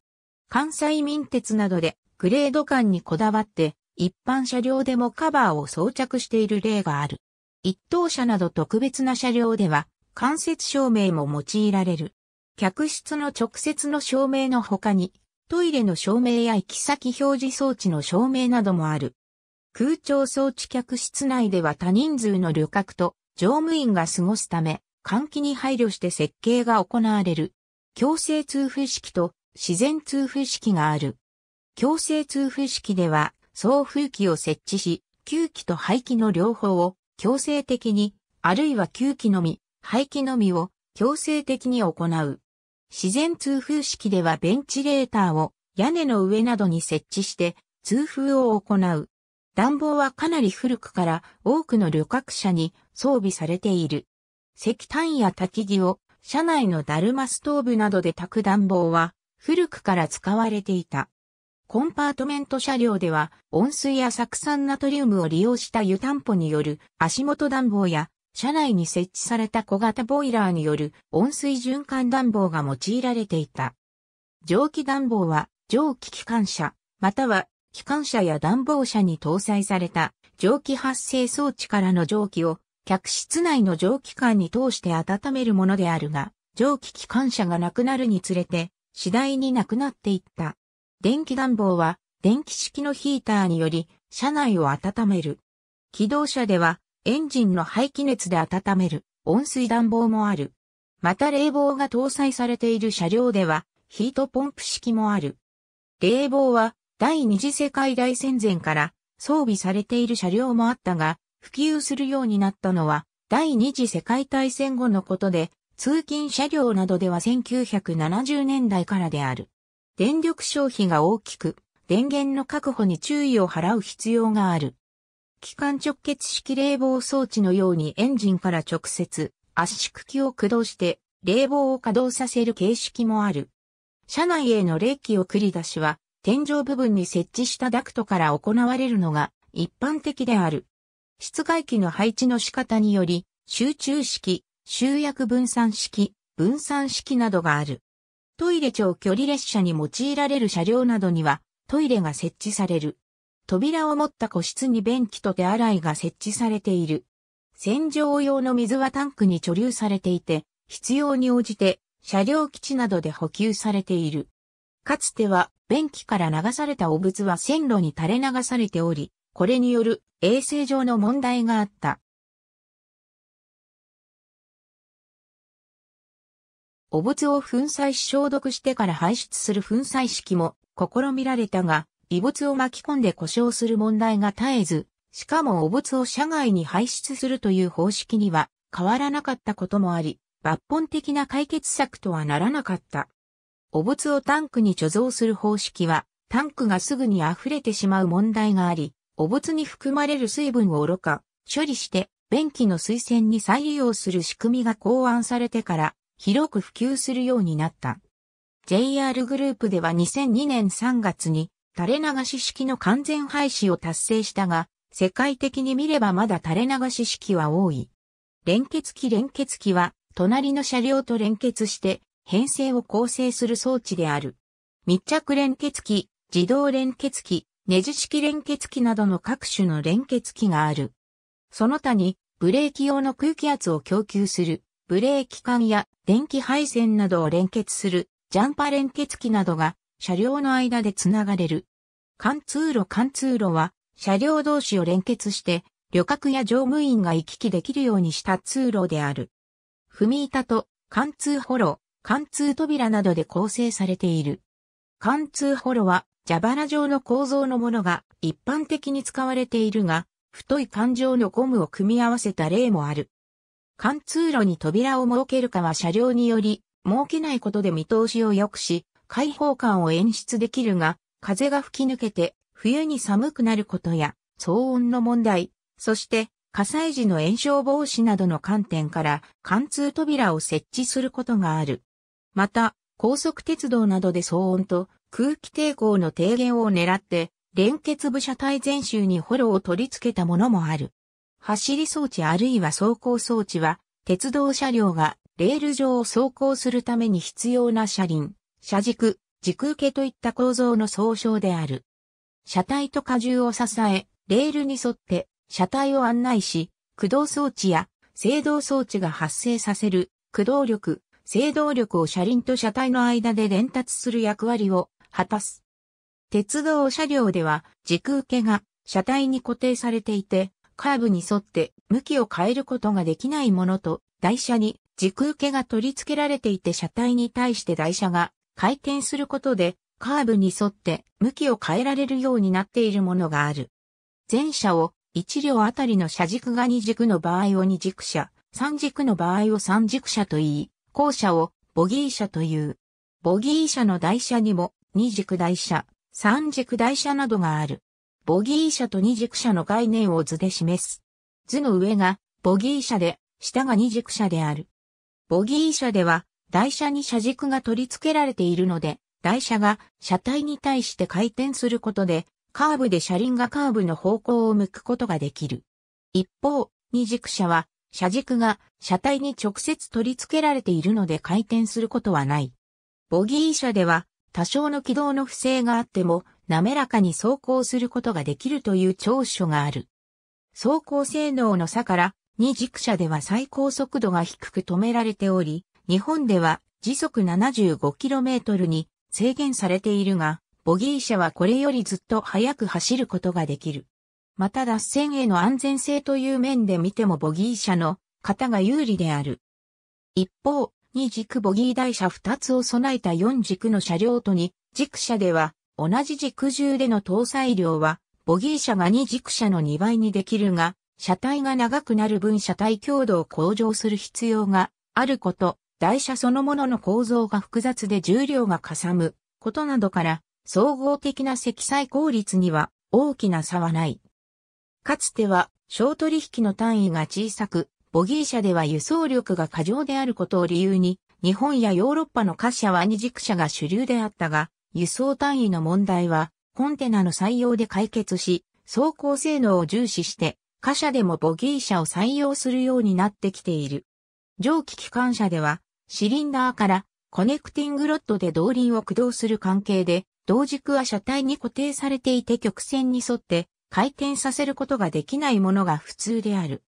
関西民鉄などでグレード感にこだわって一般車両でもカバーを装着している例がある。一等車など特別な車両では間接照明も用いられる。客室の直接の照明の他にトイレの照明や行き先表示装置の照明などもある。空調装置客室内では多人数の旅客と乗務員が過ごすため、換気に配慮して設計が行われる。強制通風式と自然通風式がある。強制通風式では送風機を設置し、吸気と排気の両方を強制的に、あるいは吸気のみ、排気のみを強制的に行う。自然通風式ではベンチレーターを屋根の上などに設置して通風を行う。暖房はかなり古くから多くの旅客車に装備されている。石炭や焚き木を車内のダルマストーブなどで焚く暖房は古くから使われていた。コンパートメント車両では温水や酢酸ナトリウムを利用した湯たんぽによる足元暖房や車内に設置された小型ボイラーによる温水循環暖房が用いられていた。蒸気暖房は蒸気機関車または機関車や暖房車に搭載された蒸気発生装置からの蒸気を客室内の蒸気管に通して温めるものであるが、蒸気機関車がなくなるにつれて次第になくなっていった。電気暖房は電気式のヒーターにより車内を温める。機動車ではエンジンの排気熱で温める温水暖房もある。また冷房が搭載されている車両ではヒートポンプ式もある。冷房は第二次世界大戦前から装備されている車両もあったが、普及するようになったのは、第二次世界大戦後のことで、通勤車両などでは1970年代からである。電力消費が大きく、電源の確保に注意を払う必要がある。機関直結式冷房装置のようにエンジンから直接圧縮機を駆動して冷房を稼働させる形式もある。車内への冷気を繰り出しは天井部分に設置したダクトから行われるのが一般的である。室外機の配置の仕方により、集中式、集約分散式、分散式などがある。トイレ長距離列車に用いられる車両などにはトイレが設置される。扉を持った個室に便器と手洗いが設置されている。洗浄用の水はタンクに貯留されていて、必要に応じて車両基地などで補給されている。かつては便器から流された汚物は線路に垂れ流されており、これによる衛生上の問題があった。汚物を粉砕し消毒してから排出する粉砕式も試みられたが、異物を巻き込んで故障する問題が絶えず、しかも汚物を車外に排出するという方式には変わらなかったこともあり、抜本的な解決策とはならなかった。お物をタンクに貯蔵する方式は、タンクがすぐに溢れてしまう問題があり、お物に含まれる水分を愚か、処理して、便器の水洗に再利用する仕組みが考案されてから、広く普及するようになった。JR グループでは2002年3月に、垂れ流し式の完全廃止を達成したが、世界的に見ればまだ垂れ流し式は多い。連結機連結機は、隣の車両と連結して、編成を構成する装置である。密着連結機、自動連結機、ネジ式連結機などの各種の連結機がある。その他に、ブレーキ用の空気圧を供給する、ブレーキ管や電気配線などを連結する、ジャンパ連結機などが、車両の間でつながれる。貫通路貫通路は、車両同士を連結して、旅客や乗務員が行き来できるようにした通路である。踏み板と貫通ホロ貫通扉などで構成されている。貫通ホロは蛇腹状の構造のものが一般的に使われているが、太い環状のゴムを組み合わせた例もある。貫通路に扉を設けるかは車両により、設けないことで見通しを良くし、開放感を演出できるが、風が吹き抜けて冬に寒くなることや騒音の問題、そして火災時の炎症防止などの観点から貫通扉を設置することがある。また、高速鉄道などで騒音と空気抵抗の低減を狙って、連結部車体全周にホロを取り付けたものもある。走り装置あるいは走行装置は、鉄道車両がレール上を走行するために必要な車輪、車軸、軸受けといった構造の総称である。車体と荷重を支え、レールに沿って車体を案内し、駆動装置や制動装置が発生させる駆動力、制動力を車輪と車体の間で伝達する役割を果たす。鉄道車両では軸受けが車体に固定されていて、カーブに沿って向きを変えることができないものと、台車に軸受けが取り付けられていて車体に対して台車が回転することでカーブに沿って向きを変えられるようになっているものがある。前車を1両あたりの車軸が2軸の場合を2軸車、3軸の場合を3軸車と言い、後者をボギー車という。ボギー車の台車にも二軸台車、三軸台車などがある。ボギー車と二軸車の概念を図で示す。図の上がボギー車で、下が二軸車である。ボギー車では台車に車軸が取り付けられているので、台車が車体に対して回転することで、カーブで車輪がカーブの方向を向くことができる。一方、二軸車は車軸が車体に直接取り付けられているので回転することはない。ボギー車では多少の軌道の不正があっても滑らかに走行することができるという長所がある。走行性能の差から二軸車では最高速度が低く止められており、日本では時速 75km に制限されているが、ボギー車はこれよりずっと速く走ることができる。また脱線への安全性という面で見てもボギー車の型が有利である。一方、2軸ボギー台車2つを備えた4軸の車両と2軸車では、同じ軸重での搭載量は、ボギー車が2軸車の2倍にできるが、車体が長くなる分車体強度を向上する必要があること、台車そのものの構造が複雑で重量がかさむことなどから、総合的な積載効率には大きな差はない。かつては、小取引の単位が小さく、ボギー車では輸送力が過剰であることを理由に、日本やヨーロッパの貨車は二軸車が主流であったが、輸送単位の問題は、コンテナの採用で解決し、走行性能を重視して、貨車でもボギー車を採用するようになってきている。蒸気機関車では、シリンダーからコネクティングロッドで動輪を駆動する関係で、同軸は車体に固定されていて曲線に沿って回転させることができないものが普通である。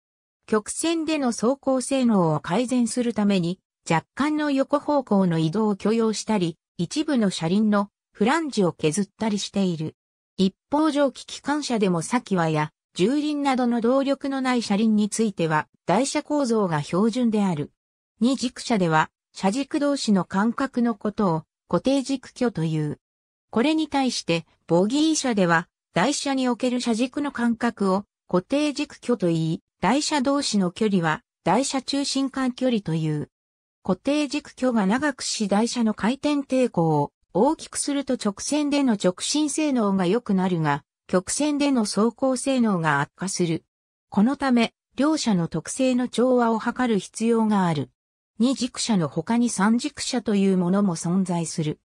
曲線での走行性能を改善するために、若干の横方向の移動を許容したり、一部の車輪のフランジを削ったりしている。一方蒸気機関車でも先輪や重輪などの動力のない車輪については台車構造が標準である。二軸車では車軸同士の間隔のことを固定軸距という。これに対してボギー車では台車における車軸の間隔を固定軸距と言い、台車同士の距離は台車中心間距離という。固定軸距が長くし台車の回転抵抗を大きくすると直線での直進性能が良くなるが、曲線での走行性能が悪化する。このため、両者の特性の調和を図る必要がある。二軸車の他に三軸車というものも存在する。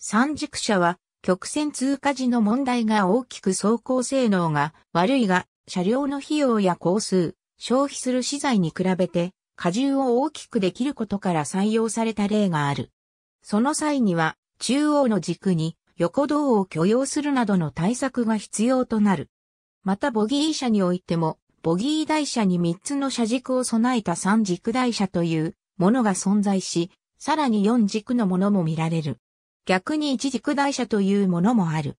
三軸車は曲線通過時の問題が大きく走行性能が悪いが、車両の費用や工数、消費する資材に比べて、荷重を大きくできることから採用された例がある。その際には、中央の軸に横道を許容するなどの対策が必要となる。またボギー車においても、ボギー台車に3つの車軸を備えた3軸台車というものが存在し、さらに4軸のものも見られる。逆に一軸台車というものもある。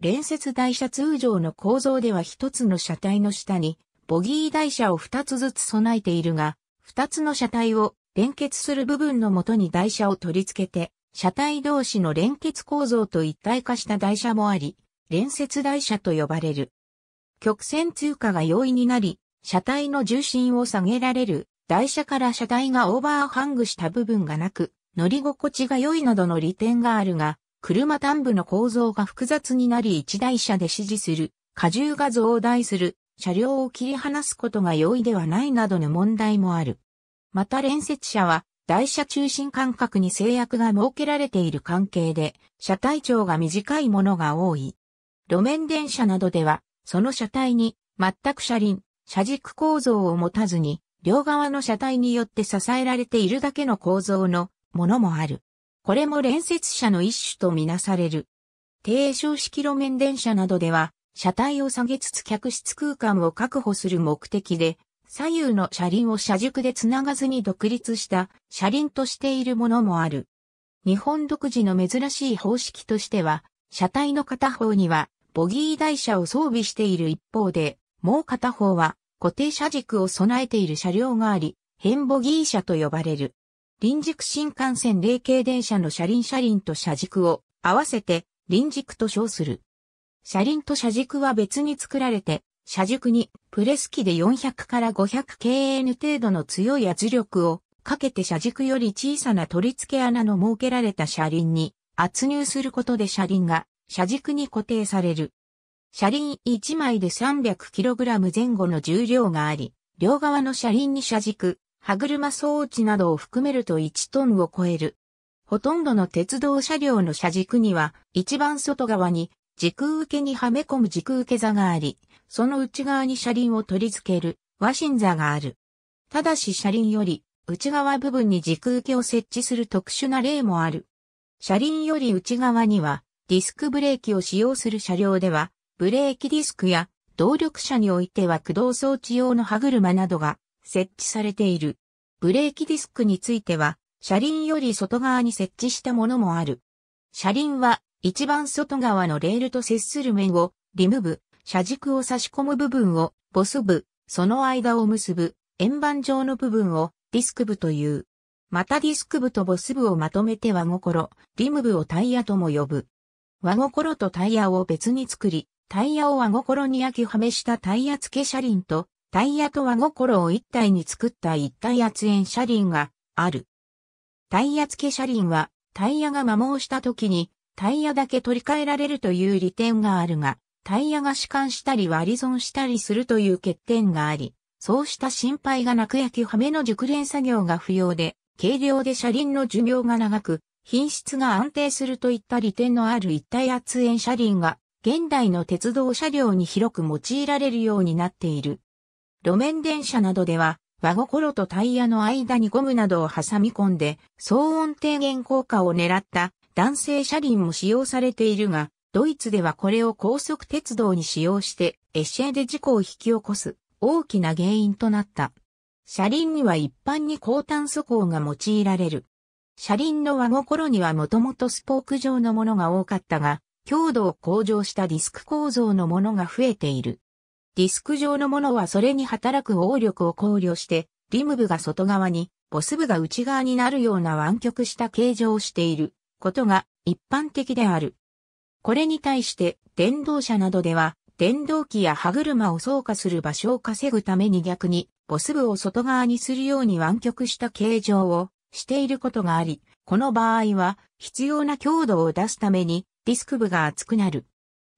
連接台車通常の構造では一つの車体の下に、ボギー台車を二つずつ備えているが、二つの車体を連結する部分のもとに台車を取り付けて、車体同士の連結構造と一体化した台車もあり、連接台車と呼ばれる。曲線通過が容易になり、車体の重心を下げられる、台車から車体がオーバーハングした部分がなく、乗り心地が良いなどの利点があるが、車端部の構造が複雑になり一台車で支持する、荷重が増大する、車両を切り離すことが容易ではないなどの問題もある。また連接車は、台車中心間隔に制約が設けられている関係で、車体長が短いものが多い。路面電車などでは、その車体に、全く車輪、車軸構造を持たずに、両側の車体によって支えられているだけの構造のものもある。これも連接車の一種とみなされる。低床式路面電車などでは、車体を下げつつ客室空間を確保する目的で、左右の車輪を車軸でつながずに独立した車輪としているものもある。日本独自の珍しい方式としては、車体の片方にはボギー台車を装備している一方で、もう片方は固定車軸を備えている車両があり、変ボギー車と呼ばれる。臨軸新幹線霊系電車の車輪車輪と車軸を合わせて臨軸と称する。車輪と車軸は別に作られて、車軸にプレス機で400から500 kN 程度の強い圧力をかけて車軸より小さな取り付け穴の設けられた車輪に圧入することで車輪が車軸に固定される。車輪1枚で 300kg 前後の重量があり、両側の車輪に車軸、歯車装置などを含めると1トンを超える。ほとんどの鉄道車両の車軸には、一番外側に軸受けにはめ込む軸受け座があり、その内側に車輪を取り付ける和心座がある。ただし車輪より内側部分に軸受けを設置する特殊な例もある。車輪より内側にはディスクブレーキを使用する車両では、ブレーキディスクや動力車においては駆動装置用の歯車などが設置されている。ブレーキディスクについては、車輪より外側に設置したものもある。車輪は一番外側のレールと接する面をリム部、車軸を差し込む部分をボス部、その間を結ぶ円盤状の部分をディスク部という。またディスク部とボス部をまとめて和心、リム部をタイヤとも呼ぶ。和心とタイヤを別に作り、タイヤを和心に焼きはめしたタイヤ付け車輪とタイヤとは心を一体に作った一体圧縁車輪がある。タイヤ付け車輪はタイヤが摩耗した時にタイヤだけ取り替えられるという利点があるが、タイヤが弛緩したり割り損したりするという欠点があり、そうした心配がなく焼きはめの熟練作業が不要で、軽量で車輪の寿命が長く、品質が安定するといった利点のある一体圧縁車輪が、現代の鉄道車両に広く用いられるようになっている。路面電車などでは、輪心とタイヤの間にゴムなどを挟み込んで、騒音低減効果を狙った男性車輪も使用されているが、ドイツではこれを高速鉄道に使用して、エッシェで事故を引き起こす大きな原因となった。車輪には一般に高炭素鋼が用いられる。車輪の輪心にはもともとスポーク状のものが多かったが、強度を向上したディスク構造のものが増えている。ディスク上のものはそれに働く応力を考慮して、リム部が外側に、ボス部が内側になるような湾曲した形状をしていることが一般的である。これに対して電動車などでは電動機や歯車を操作する場所を稼ぐために逆にボス部を外側にするように湾曲した形状をしていることがあり、この場合は必要な強度を出すためにディスク部が厚くなる。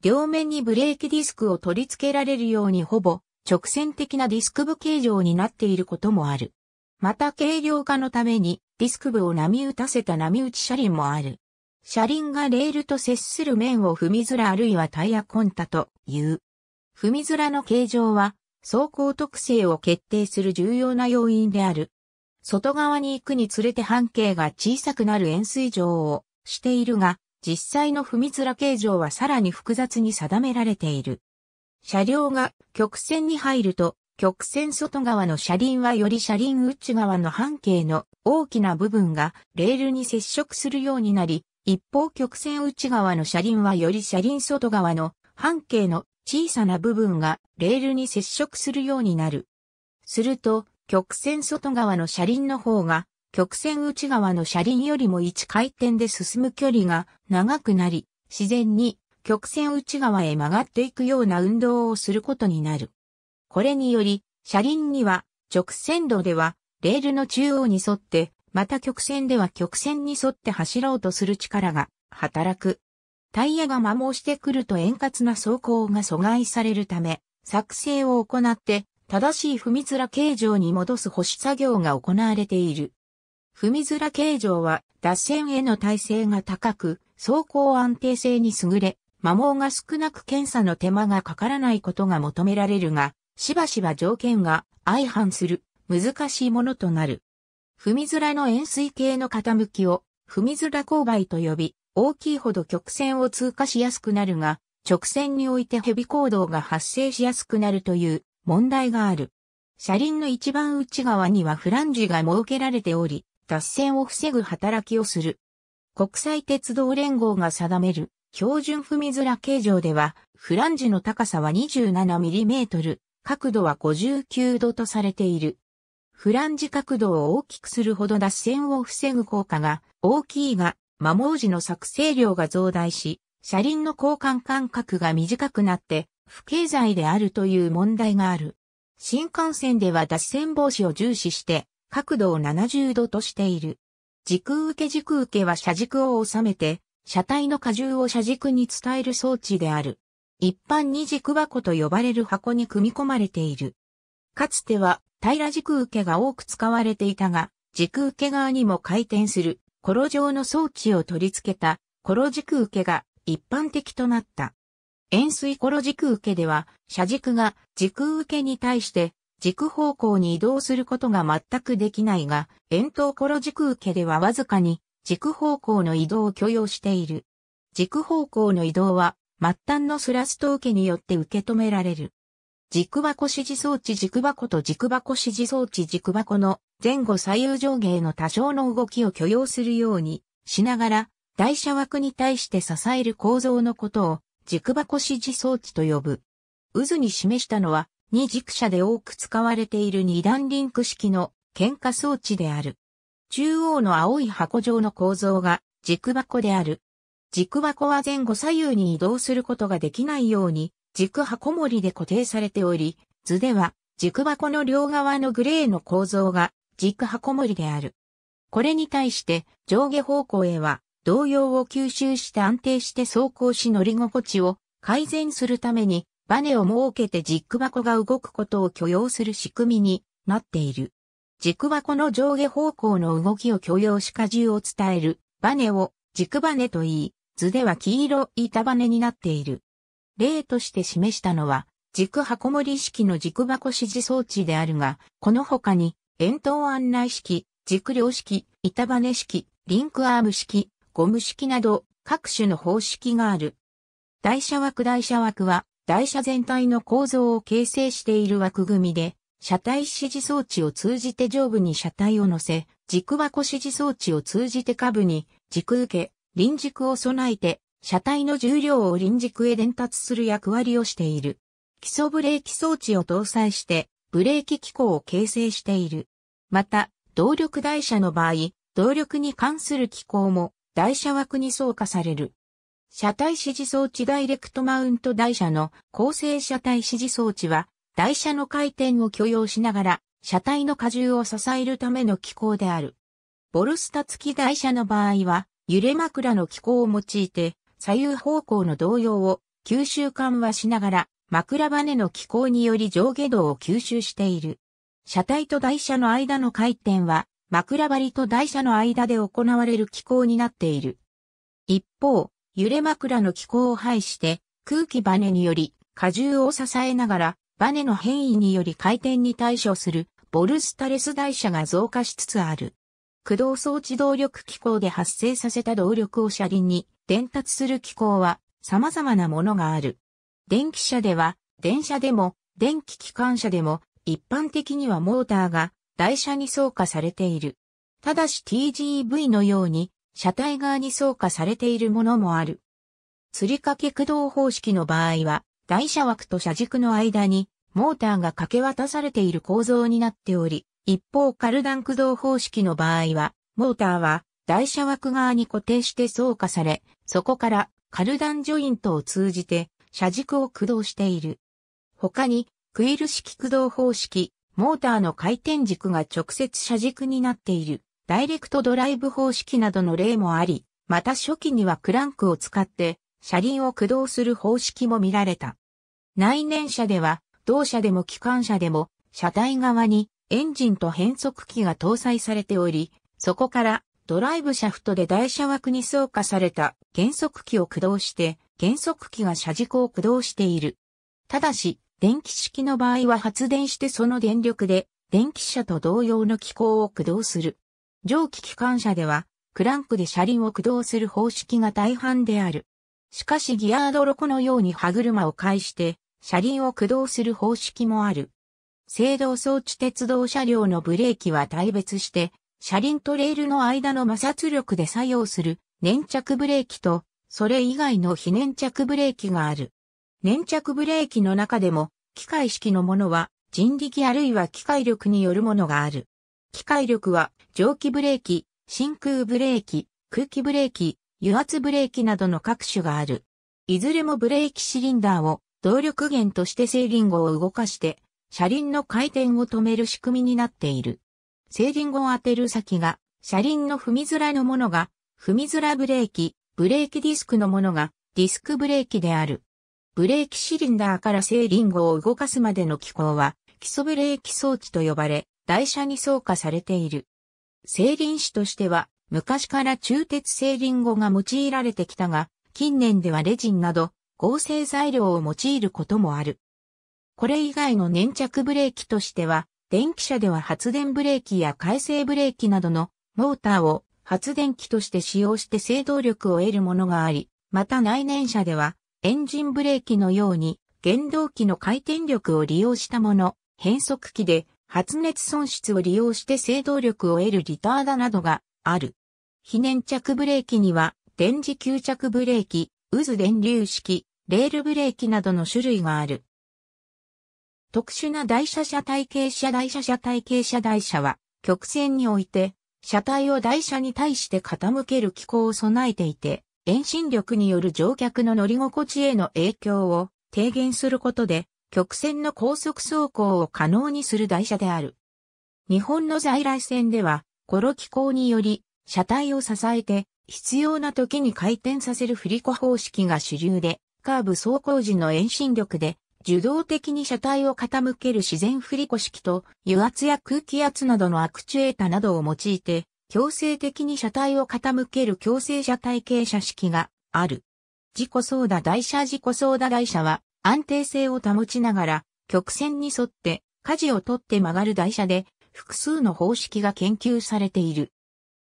両面にブレーキディスクを取り付けられるようにほぼ直線的なディスク部形状になっていることもある。また軽量化のためにディスク部を波打たせた波打ち車輪もある。車輪がレールと接する面を踏みづらあるいはタイヤコンタという。踏みづらの形状は走行特性を決定する重要な要因である。外側に行くにつれて半径が小さくなる円錐状をしているが、実際の踏み面形状はさらに複雑に定められている。車両が曲線に入ると、曲線外側の車輪はより車輪内側の半径の大きな部分がレールに接触するようになり、一方曲線内側の車輪はより車輪外側の半径の小さな部分がレールに接触するようになる。すると、曲線外側の車輪の方が曲線内側の車輪よりも1回転で進む距離が長くなり、自然に曲線内側へ曲がっていくような運動をすることになる。これにより、車輪には直線路ではレールの中央に沿って、また曲線では曲線に沿って走ろうとする力が働く。タイヤが摩耗してくると円滑な走行が阻害されるため、作成を行って正しい踏み面形状に戻す保守作業が行われている。踏み面ら形状は脱線への耐性が高く、走行安定性に優れ、摩耗が少なく検査の手間がかからないことが求められるが、しばしば条件が相反する難しいものとなる。踏み面らの円錐形の傾きを踏み面ら勾配と呼び、大きいほど曲線を通過しやすくなるが、直線において蛇行動が発生しやすくなるという問題がある。車輪の一番内側にはフランジが設けられており、脱線を防ぐ働きをする。国際鉄道連合が定める標準踏み面形状では、フランジの高さは 27mm、角度は59度とされている。フランジ角度を大きくするほど脱線を防ぐ効果が大きいが、摩耗時の作成量が増大し、車輪の交換間隔が短くなって不経済であるという問題がある。新幹線では脱線防止を重視して角度を70度としている。軸受け軸受けは車軸を収めて、車体の荷重を車軸に伝える装置である。一般に軸箱と呼ばれる箱に組み込まれている。かつては平ら軸受けが多く使われていたが、軸受け側にも回転する、コロ状の装置を取り付けた、コロ軸受けが一般的となった。円錐コロ軸受けでは、車軸が軸受けに対して軸方向に移動することが全くできないが、円筒ロ軸受けではわずかに軸方向の移動を許容している。軸方向の移動は末端のスラスト受けによって受け止められる。軸箱指示装置軸箱と軸箱指示装置軸箱の前後左右上下への多少の動きを許容するようにしながら、台車枠に対して支える構造のことを軸箱指示装置と呼ぶ。渦に示したのは二軸車で多く使われている二段リンク式の喧嘩装置である。中央の青い箱状の構造が軸箱である。軸箱は前後左右に移動することができないように軸箱盛りで固定されており、図では軸箱の両側のグレーの構造が軸箱盛りである。これに対して上下方向へは動揺を吸収して安定して走行し乗り心地を改善するためにバネを設けて軸箱が動くことを許容する仕組みになっている。軸箱の上下方向の動きを許容し荷重を伝えるバネを軸バネと言い、図では黄色板バネになっている。例として示したのは、軸箱盛り式の軸箱指示装置であるが、この他に、円筒案内式、軸量式、板バネ式、リンクアーム式、ゴム式など、各種の方式がある。台車枠台車枠は、台車全体の構造を形成している枠組みで、車体指示装置を通じて上部に車体を乗せ、軸箱指示装置を通じて下部に軸受け、輪軸を備えて、車体の重量を輪軸へ伝達する役割をしている。基礎ブレーキ装置を搭載して、ブレーキ機構を形成している。また、動力台車の場合、動力に関する機構も台車枠に相加される。車体指示装置ダイレクトマウント台車の構成車体指示装置は、台車の回転を許容しながら、車体の荷重を支えるための機構である。ボルスタ付き台車の場合は、揺れ枕の機構を用いて、左右方向の動揺を吸収緩和しながら、枕羽根の機構により上下動を吸収している。車体と台車の間の回転は、枕張りと台車の間で行われる機構になっている。一方、揺れ枕の気候を排して空気バネにより荷重を支えながらバネの変異により回転に対処するボルスタレス台車が増加しつつある。駆動装置動力機構で発生させた動力を車輪に伝達する機構は様々なものがある。電気車では電車でも電気機関車でも一般的にはモーターが台車に装化されている。ただし TGV のように車体側に装加されているものもある。吊り掛け駆動方式の場合は、台車枠と車軸の間にモーターが掛け渡されている構造になっており、一方カルダン駆動方式の場合は、モーターは台車枠側に固定して装化され、そこからカルダンジョイントを通じて車軸を駆動している。他に、クイル式駆動方式、モーターの回転軸が直接車軸になっている。ダイレクトドライブ方式などの例もあり、また初期にはクランクを使って車輪を駆動する方式も見られた。内燃車では、同車でも機関車でも、車体側にエンジンと変速機が搭載されており、そこからドライブシャフトで台車枠に装化された減速機を駆動して、減速機が車軸を駆動している。ただし、電気式の場合は発電してその電力で電気車と同様の機構を駆動する。蒸気機関車では、クランクで車輪を駆動する方式が大半である。しかしギアードロコのように歯車を介して、車輪を駆動する方式もある。制動装置鉄道車両のブレーキは大別して、車輪とレールの間の摩擦力で作用する粘着ブレーキと、それ以外の非粘着ブレーキがある。粘着ブレーキの中でも、機械式のものは人力あるいは機械力によるものがある。機械力は蒸気ブレーキ、真空ブレーキ、空気ブレーキ、油圧ブレーキなどの各種がある。いずれもブレーキシリンダーを動力源としてセーリングを動かして、車輪の回転を止める仕組みになっている。セーリングを当てる先が、車輪の踏みづらのものが、踏みづらブレーキ、ブレーキディスクのものが、ディスクブレーキである。ブレーキシリンダーからセーリングを動かすまでの機構は、基礎ブレーキ装置と呼ばれ、台車に総化されている。聖林市としては、昔から中鉄聖林語が用いられてきたが、近年ではレジンなど合成材料を用いることもある。これ以外の粘着ブレーキとしては、電気車では発電ブレーキや回生ブレーキなどのモーターを発電機として使用して制動力を得るものがあり、また内燃車ではエンジンブレーキのように原動機の回転力を利用したもの、変速機で発熱損失を利用して制動力を得るリターダなどがある。非粘着ブレーキには、電磁吸着ブレーキ、渦電流式、レールブレーキなどの種類がある。特殊な台車車体系車台車車体系車台車は、曲線において、車体を台車に対して傾ける機構を備えていて、遠心力による乗客の乗り心地への影響を低減することで、曲線の高速走行を可能にする台車である。日本の在来線では、この機構により、車体を支えて、必要な時に回転させる振り子方式が主流で、カーブ走行時の遠心力で、受動的に車体を傾ける自然振り子式と、油圧や空気圧などのアクチュエータなどを用いて、強制的に車体を傾ける強制車体傾斜式がある。自己操舵台車自己操舵台車は、安定性を保ちながら、曲線に沿って、舵を取って曲がる台車で、複数の方式が研究されている。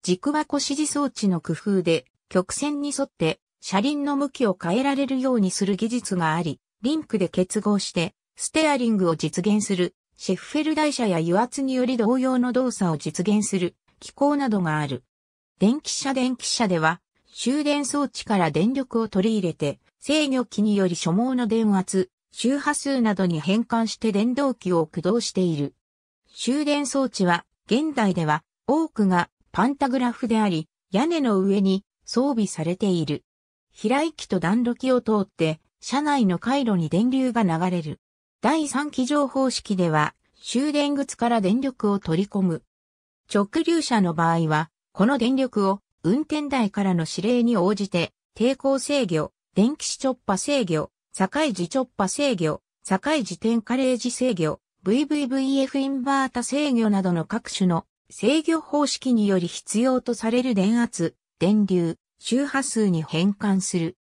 軸箱指示装置の工夫で、曲線に沿って、車輪の向きを変えられるようにする技術があり、リンクで結合して、ステアリングを実現する、シェフフェル台車や油圧により同様の動作を実現する、機構などがある。電気車電気車では、終電装置から電力を取り入れて、制御機により所望の電圧、周波数などに変換して電動機を駆動している。終電装置は、現代では多くがパンタグラフであり、屋根の上に装備されている。平来機と暖炉機を通って、車内の回路に電流が流れる。第3機乗方式では、終電靴から電力を取り込む。直流車の場合は、この電力を運転台からの指令に応じて抵抗制御、電気子チョッパ制御、境時チョッパ制御、境時点カレージ制御、VVVF インバータ制御などの各種の制御方式により必要とされる電圧、電流、周波数に変換する。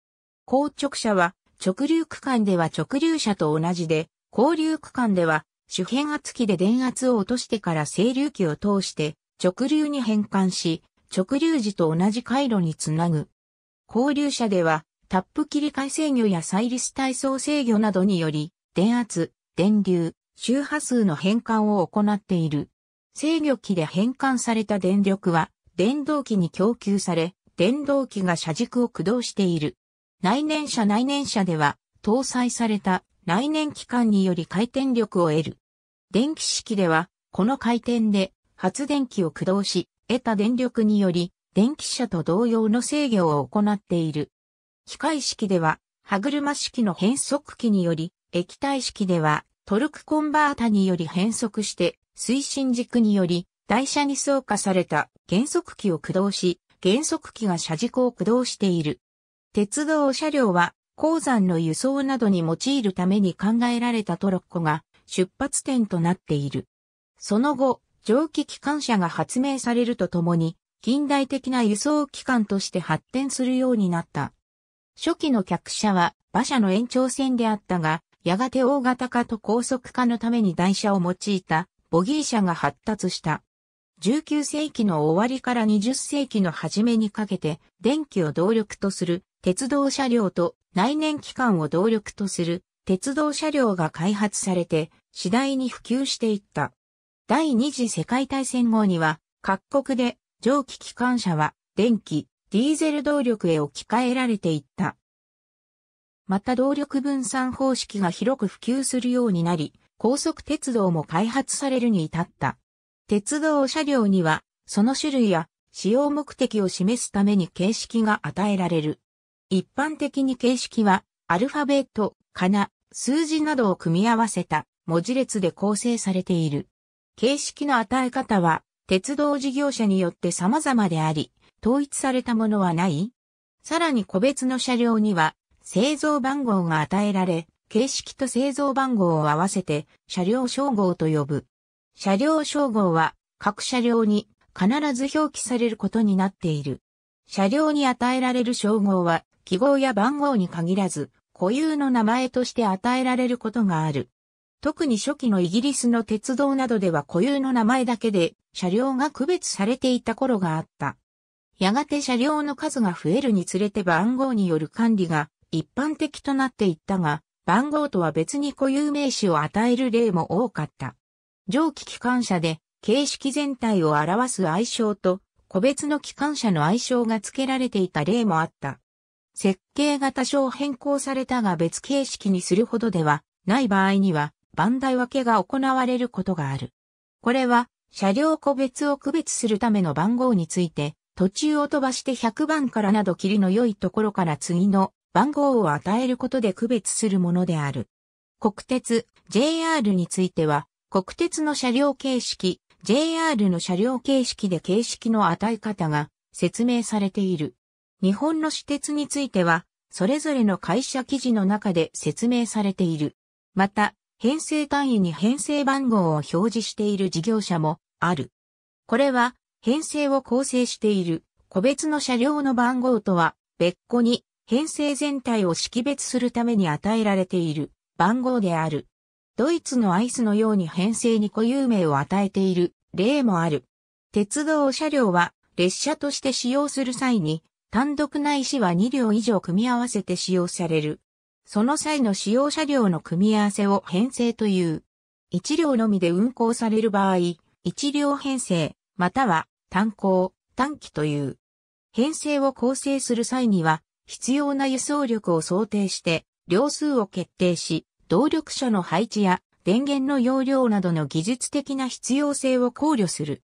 硬直車は直流区間では直流車と同じで、交流区間では主変圧器で電圧を落としてから整流器を通して直流に変換し、直流時と同じ回路につなぐ。交流車ではタップ切り替え制御やサイリス体操制御などにより、電圧、電流、周波数の変換を行っている。制御機で変換された電力は、電動機に供給され、電動機が車軸を駆動している。内燃車内燃車では、搭載された内燃機関により回転力を得る。電気式では、この回転で発電機を駆動し、得た電力により、電気車と同様の制御を行っている。機械式では歯車式の変速機により、液体式ではトルクコンバータにより変速して推進軸により台車に装化された減速機を駆動し、減速機が車軸を駆動している。鉄道車両は鉱山の輸送などに用いるために考えられたトロッコが出発点となっている。その後、蒸気機関車が発明されるとともに、近代的な輸送機関として発展するようになった。初期の客車は馬車の延長線であったが、やがて大型化と高速化のために台車を用いたボギー車が発達した。19世紀の終わりから20世紀の初めにかけて電気を動力とする鉄道車両と内燃機関を動力とする鉄道車両が開発されて次第に普及していった。第二次世界大戦後には各国で蒸気機関車は電気、ディーゼル動力へ置き換えられていった。また動力分散方式が広く普及するようになり、高速鉄道も開発されるに至った。鉄道車両には、その種類や使用目的を示すために形式が与えられる。一般的に形式は、アルファベット、かな、数字などを組み合わせた文字列で構成されている。形式の与え方は、鉄道事業者によって様々であり、統一されたものはないさらに個別の車両には製造番号が与えられ、形式と製造番号を合わせて車両称号と呼ぶ。車両称号は各車両に必ず表記されることになっている。車両に与えられる称号は記号や番号に限らず固有の名前として与えられることがある。特に初期のイギリスの鉄道などでは固有の名前だけで車両が区別されていた頃があった。やがて車両の数が増えるにつれて番号による管理が一般的となっていったが、番号とは別に固有名詞を与える例も多かった。蒸気機関車で形式全体を表す愛称と個別の機関車の愛称が付けられていた例もあった。設計が多少変更されたが別形式にするほどではない場合には番台分けが行われることがある。これは車両個別を区別するための番号について途中を飛ばして100番からなど切りの良いところから次の番号を与えることで区別するものである。国鉄 JR については、国鉄の車両形式、JR の車両形式で形式の与え方が説明されている。日本の私鉄については、それぞれの会社記事の中で説明されている。また、編成単位に編成番号を表示している事業者もある。これは編成を構成している個別の車両の番号とは別個に編成全体を識別するために与えられている番号である。ドイツのアイスのように編成に固有名を与えている例もある。鉄道車両は列車として使用する際に単独ないしは2両以上組み合わせて使用される。その際の使用車両の組み合わせを編成という。1両のみで運行される場合、1両編成、または炭鉱、短期という。編成を構成する際には、必要な輸送力を想定して、量数を決定し、動力車の配置や電源の容量などの技術的な必要性を考慮する。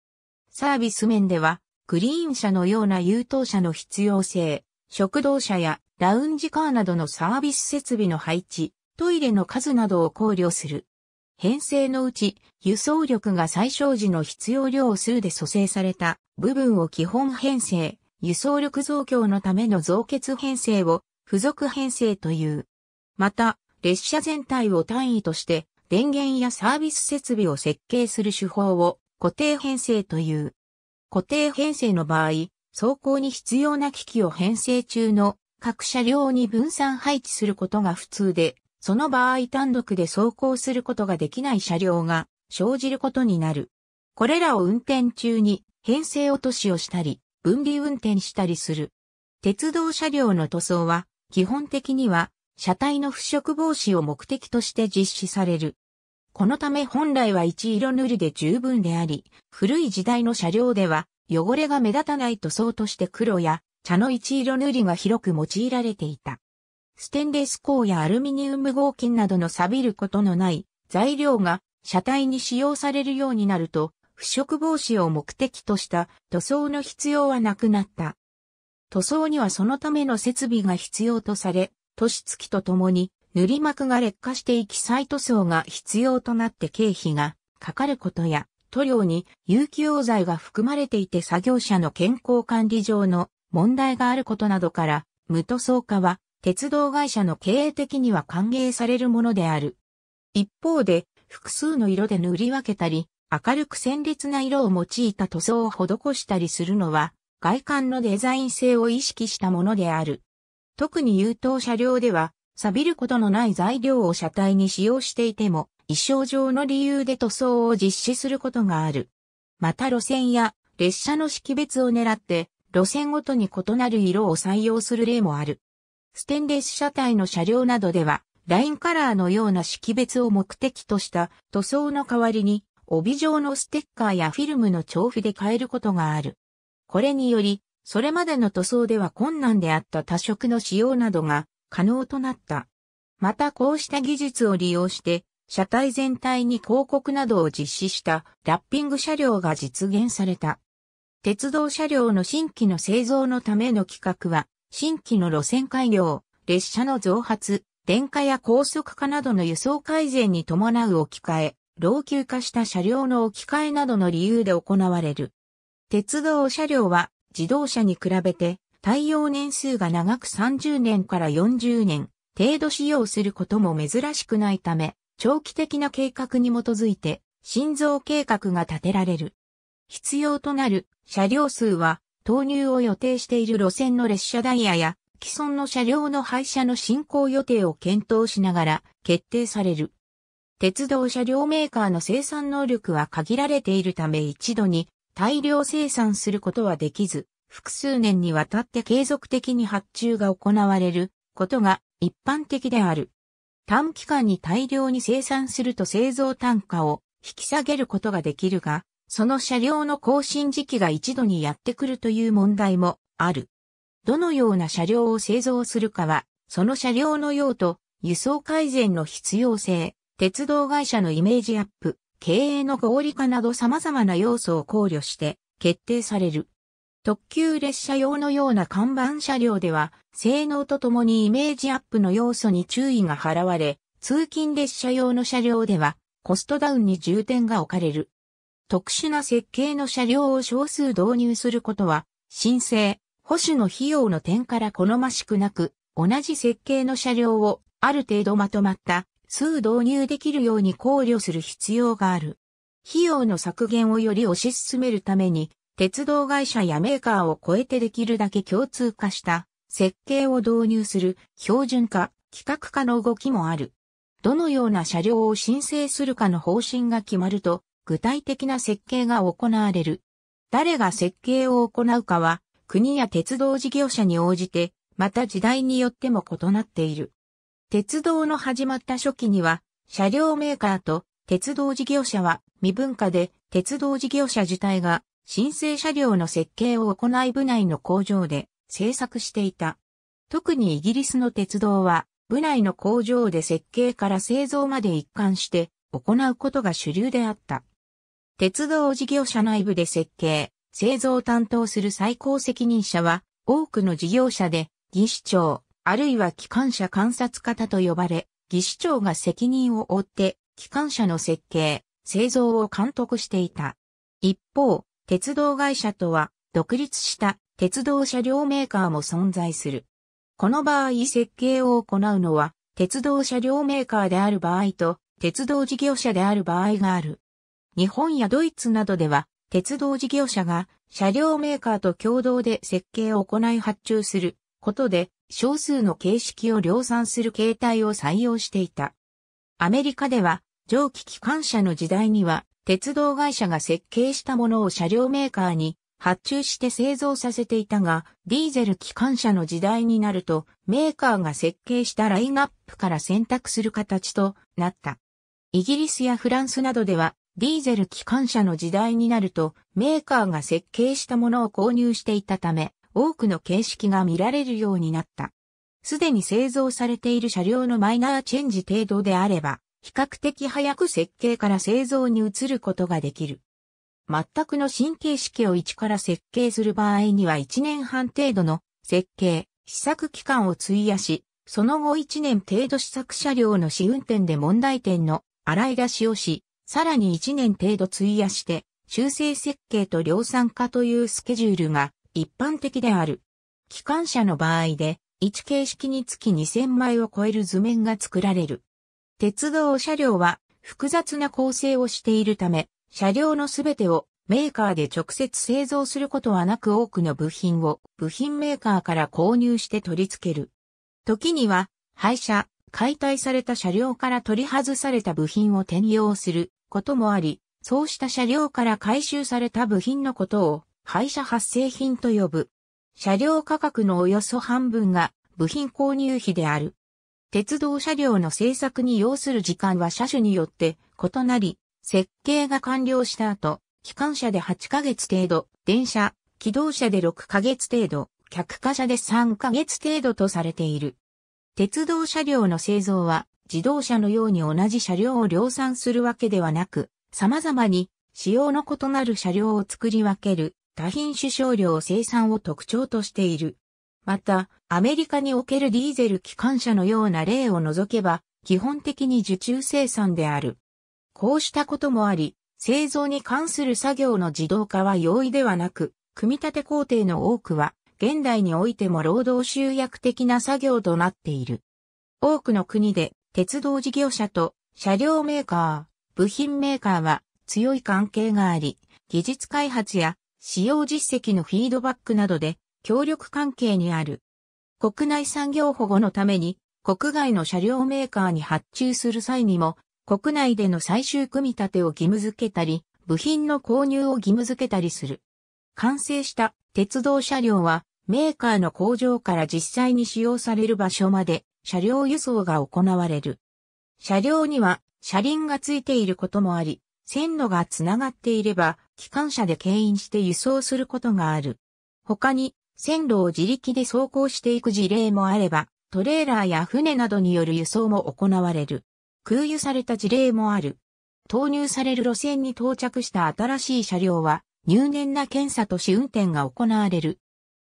サービス面では、グリーン車のような優等車の必要性、食堂車やラウンジカーなどのサービス設備の配置、トイレの数などを考慮する。編成のうち、輸送力が最小時の必要量数で組成された部分を基本編成、輸送力増強のための増結編成を付属編成という。また、列車全体を単位として電源やサービス設備を設計する手法を固定編成という。固定編成の場合、走行に必要な機器を編成中の各車両に分散配置することが普通で、その場合単独で走行することができない車両が生じることになる。これらを運転中に編成落としをしたり、分離運転したりする。鉄道車両の塗装は、基本的には、車体の腐食防止を目的として実施される。このため本来は一色塗りで十分であり、古い時代の車両では、汚れが目立たない塗装として黒や、茶の一色塗りが広く用いられていた。ステンレス鋼やアルミニウム合金などの錆びることのない材料が車体に使用されるようになると、腐食防止を目的とした塗装の必要はなくなった。塗装にはそのための設備が必要とされ、年月とともに塗り膜が劣化していき再塗装が必要となって経費がかかることや、塗料に有機溶剤が含まれていて作業者の健康管理上の問題があることなどから、無塗装化は鉄道会社の経営的には歓迎されるものである。一方で、複数の色で塗り分けたり、明るく鮮烈な色を用いた塗装を施したりするのは、外観のデザイン性を意識したものである。特に優等車両では、錆びることのない材料を車体に使用していても、衣装上の理由で塗装を実施することがある。また路線や列車の識別を狙って、路線ごとに異なる色を採用する例もある。ステンレス車体の車両などでは、ラインカラーのような識別を目的とした塗装の代わりに、帯状のステッカーやフィルムの調布で変えることがある。これにより、それまでの塗装では困難であった多色の使用などが可能となった。またこうした技術を利用して、車体全体に広告などを実施したラッピング車両が実現された。鉄道車両の新規の製造のための企画は、新規の路線開業、列車の増発、電化や高速化などの輸送改善に伴う置き換え、老朽化した車両の置き換えなどの理由で行われる。鉄道車両は自動車に比べて耐用年数が長く30年から40年程度使用することも珍しくないため、長期的な計画に基づいて、心臓計画が立てられる。必要となる車両数は投入を予定している路線の列車ダイヤや既存の車両の廃車の進行予定を検討しながら決定される。鉄道車両メーカーの生産能力は限られているため一度に大量生産することはできず、複数年にわたって継続的に発注が行われることが一般的である。短期間に大量に生産すると製造単価を引き下げることができるが、その車両の更新時期が一度にやってくるという問題もある。どのような車両を製造するかは、その車両の用途、輸送改善の必要性、鉄道会社のイメージアップ、経営の合理化など様々な要素を考慮して決定される。特急列車用のような看板車両では、性能とともにイメージアップの要素に注意が払われ、通勤列車用の車両では、コストダウンに重点が置かれる。特殊な設計の車両を少数導入することは、申請、保守の費用の点から好ましくなく、同じ設計の車両をある程度まとまった数導入できるように考慮する必要がある。費用の削減をより推し進めるために、鉄道会社やメーカーを超えてできるだけ共通化した設計を導入する標準化、規格化の動きもある。どのような車両を申請するかの方針が決まると、具体的な設計が行われる。誰が設計を行うかは、国や鉄道事業者に応じて、また時代によっても異なっている。鉄道の始まった初期には、車両メーカーと鉄道事業者は未分化で、鉄道事業者自体が申請車両の設計を行い部内の工場で製作していた。特にイギリスの鉄道は、部内の工場で設計から製造まで一貫して行うことが主流であった。鉄道事業者内部で設計、製造を担当する最高責任者は、多くの事業者で、技師長、あるいは機関車観察方と呼ばれ、技師長が責任を負って、機関車の設計、製造を監督していた。一方、鉄道会社とは、独立した鉄道車両メーカーも存在する。この場合設計を行うのは、鉄道車両メーカーである場合と、鉄道事業者である場合がある。日本やドイツなどでは、鉄道事業者が車両メーカーと共同で設計を行い発注することで、少数の形式を量産する形態を採用していた。アメリカでは、蒸気機関車の時代には、鉄道会社が設計したものを車両メーカーに発注して製造させていたが、ディーゼル機関車の時代になると、メーカーが設計したラインナップから選択する形となった。イギリスやフランスなどでは、ディーゼル機関車の時代になると、メーカーが設計したものを購入していたため、多くの形式が見られるようになった。すでに製造されている車両のマイナーチェンジ程度であれば、比較的早く設計から製造に移ることができる。全くの新形式を一から設計する場合には1年半程度の設計、試作期間を費やし、その後1年程度試作車両の試運転で問題点の洗い出しをし、さらに1年程度費やして、修正設計と量産化というスケジュールが一般的である。機関車の場合で、1形式につき2000枚を超える図面が作られる。鉄道車両は複雑な構成をしているため、車両のすべてをメーカーで直接製造することはなく多くの部品を部品メーカーから購入して取り付ける。時には、廃車、解体された車両から取り外された部品を転用することもあり、そうした車両から回収された部品のことを廃車発生品と呼ぶ。車両価格のおよそ半分が部品購入費である。鉄道車両の製作に要する時間は車種によって異なり、設計が完了した後、機関車で8ヶ月程度、電車、機動車で6ヶ月程度、客貨車で3ヶ月程度とされている。鉄道車両の製造は自動車のように同じ車両を量産するわけではなく、様々に仕様の異なる車両を作り分ける多品種少量生産を特徴としている。また、アメリカにおけるディーゼル機関車のような例を除けば、基本的に受注生産である。こうしたこともあり、製造に関する作業の自動化は容易ではなく、組み立て工程の多くは、現代においても労働集約的な作業となっている。多くの国で鉄道事業者と車両メーカー、部品メーカーは強い関係があり、技術開発や使用実績のフィードバックなどで協力関係にある。国内産業保護のために国外の車両メーカーに発注する際にも国内での最終組み立てを義務付けたり、部品の購入を義務付けたりする。完成した鉄道車両はメーカーの工場から実際に使用される場所まで車両輸送が行われる。車両には車輪がついていることもあり、線路がつながっていれば、機関車で牽引して輸送することがある。他に、線路を自力で走行していく事例もあれば、トレーラーや船などによる輸送も行われる。空輸された事例もある。投入される路線に到着した新しい車両は、入念な検査と試運転が行われる。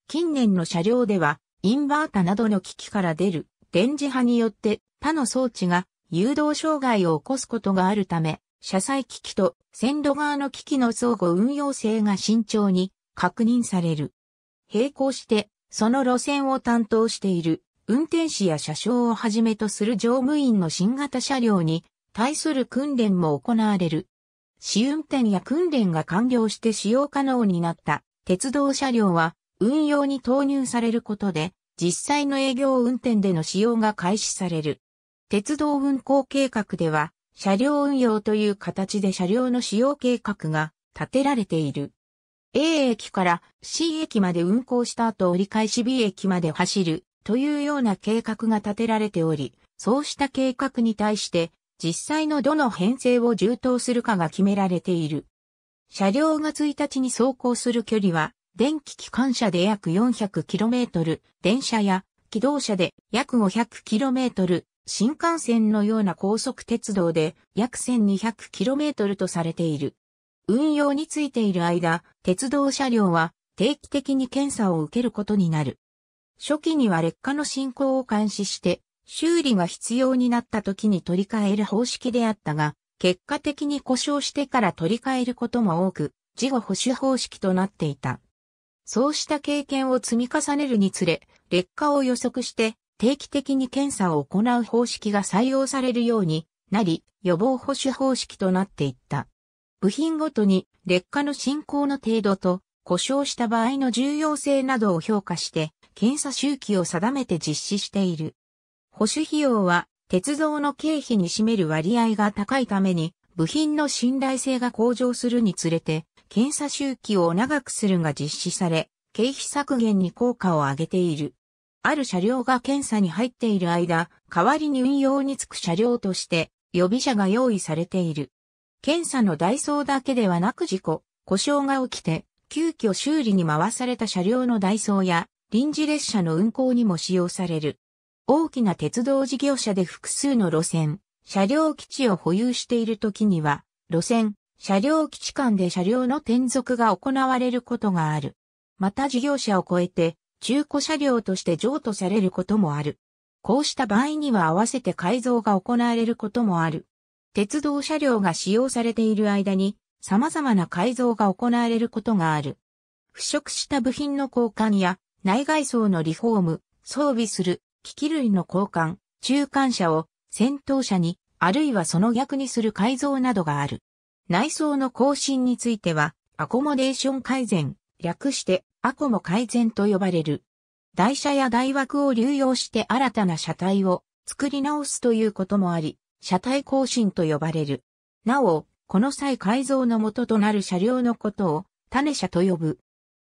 近年の車両では、インバータなどの機器から出る電磁波によって他の装置が誘導障害を起こすことがあるため、車載機器と線路側の機器の相互運用性が慎重に確認される。並行して、その路線を担当している運転士や車掌をはじめとする乗務員の新型車両に対する訓練も行われる。試運転や訓練が完了して使用可能になった鉄道車両は運用に投入されることで実際の営業運転での使用が開始される。鉄道運行計画では、車両運用という形で車両の使用計画が立てられている。A 駅から C 駅まで運行した後折り返し B 駅まで走るというような計画が立てられており、そうした計画に対して実際のどの編成を充当するかが決められている。車両が1日に走行する距離は電気機関車で約 400km、電車や機動車で約 500km、新幹線のような高速鉄道で約 1200km とされている。運用についている間、鉄道車両は定期的に検査を受けることになる。初期には劣化の進行を監視して、修理が必要になった時に取り替える方式であったが、結果的に故障してから取り替えることも多く、事後保守方式となっていた。そうした経験を積み重ねるにつれ、劣化を予測して定期的に検査を行う方式が採用されるようになり、予防保守方式となっていった。部品ごとに劣化の進行の程度と故障した場合の重要性などを評価して検査周期を定めて実施している。保守費用は鉄道の経費に占める割合が高いために部品の信頼性が向上するにつれて検査周期を長くするが実施され、経費削減に効果を上げている。ある車両が検査に入っている間、代わりに運用につく車両として予備車が用意されている。検査の代ーだけではなく事故、故障が起きて、急遽修理に回された車両の代ーや、臨時列車の運行にも使用される。大きな鉄道事業者で複数の路線、車両基地を保有している時には、路線、車両基地間で車両の転属が行われることがある。また事業者を超えて中古車両として譲渡されることもある。こうした場合には合わせて改造が行われることもある。鉄道車両が使用されている間に様々な改造が行われることがある。腐食した部品の交換や内外装のリフォーム、装備する機器類の交換、中間車を戦闘車にあるいはその逆にする改造などがある。内装の更新については、アコモデーション改善、略してアコモ改善と呼ばれる。台車や台枠を流用して新たな車体を作り直すということもあり、車体更新と呼ばれる。なお、この際改造の元となる車両のことを種車と呼ぶ。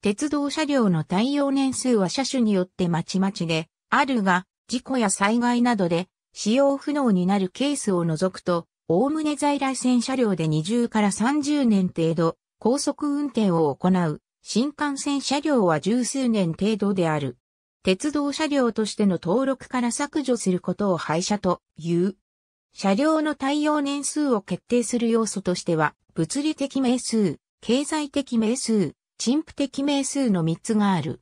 鉄道車両の耐用年数は車種によってまちまちで、あるが、事故や災害などで使用不能になるケースを除くと、おおむね在来線車両で20から30年程度、高速運転を行う、新幹線車両は十数年程度である。鉄道車両としての登録から削除することを廃車という。車両の耐用年数を決定する要素としては、物理的名数、経済的名数、陳腐的名数の3つがある。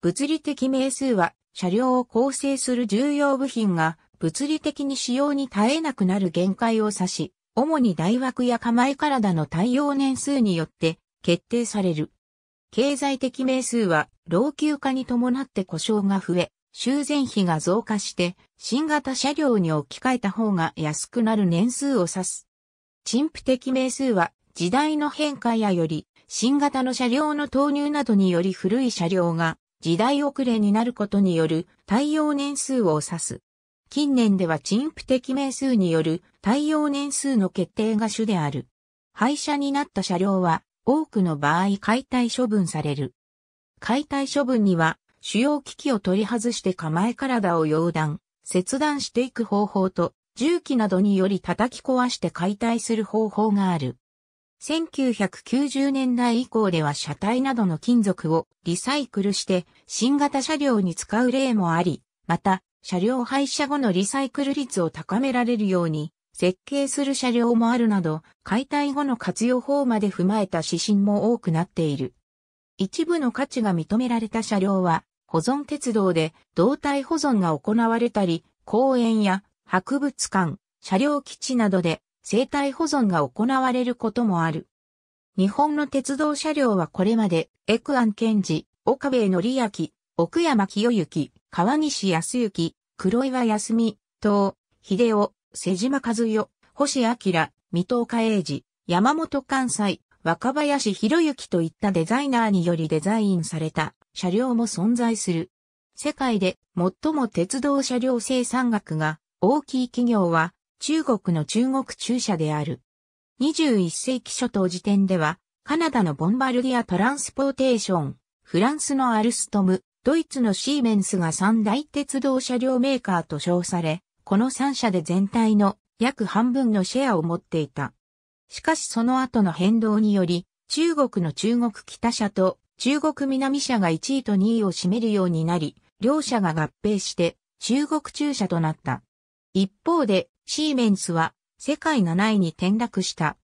物理的名数は、車両を構成する重要部品が物理的に使用に耐えなくなる限界を指し、主に大枠や構え体の耐用年数によって決定される。経済的名数は老朽化に伴って故障が増え、修繕費が増加して、新型車両に置き換えた方が安くなる年数を指す。陳腐的名数は、時代の変化やより、新型の車両の投入などにより古い車両が、時代遅れになることによる対応年数を指す。近年では陳腐的名数による対応年数の決定が主である。廃車になった車両は多くの場合解体処分される。解体処分には主要機器を取り外して構え体を溶断、切断していく方法と重機などにより叩き壊して解体する方法がある。1990年代以降では車体などの金属をリサイクルして新型車両に使う例もあり、また車両廃車後のリサイクル率を高められるように、設計する車両もあるなど、解体後の活用法まで踏まえた指針も多くなっている。一部の価値が認められた車両は、保存鉄道で胴体保存が行われたり、公園や博物館、車両基地などで生体保存が行われることもある。日本の鉄道車両はこれまで、エクアン・ケンジ、岡部則明、奥山清行、川西康幸、黒岩康美、東、秀夫、瀬島和代、星明、水戸岡英二、山本関西、若林博之といったデザイナーによりデザインされた車両も存在する。世界で最も鉄道車両生産額が大きい企業は中国の中国中車である。21世紀初頭時点ではカナダのボンバルディア・トランスポーテーション、フランスのアルストム、ドイツのシーメンスが三大鉄道車両メーカーと称され、この三社で全体の約半分のシェアを持っていた。しかしその後の変動により、中国の中国北社と中国南社が1位と2位を占めるようになり、両社が合併して中国中社となった。一方で、シーメンスは世界7位に転落した。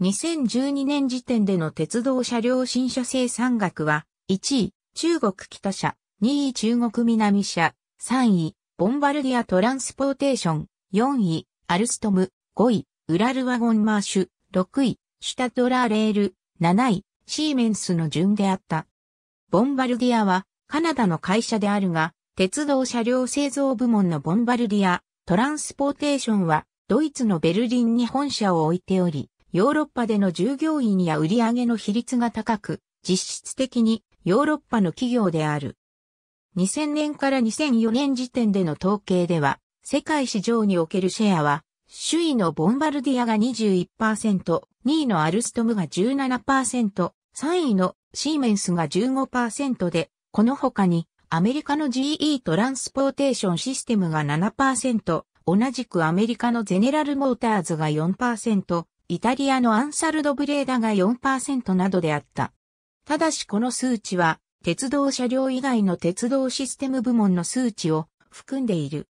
2012年時点での鉄道車両新車生産額は1位、中国北社、2位中国南社、3位、ボンバルディアトランスポーテーション、4位、アルストム、5位、ウラルワゴンマーシュ、6位、シュタトラーレール、7位、シーメンスの順であった。ボンバルディアは、カナダの会社であるが、鉄道車両製造部門のボンバルディア、トランスポーテーションは、ドイツのベルリンに本社を置いており、ヨーロッパでの従業員や売上の比率が高く、実質的にヨーロッパの企業である。2000年から2004年時点での統計では、世界市場におけるシェアは、首位のボンバルディアが21%、2位のアルストムが17%、3位のシーメンスが15%で、この他にアメリカの GE トランスポーテーションシステムが7%、同じくアメリカのゼネラルモーターズが4%、イタリアのアンサルドブレーダが4%などであった。ただしこの数値は、鉄道車両以外の鉄道システム部門の数値を含んでいる。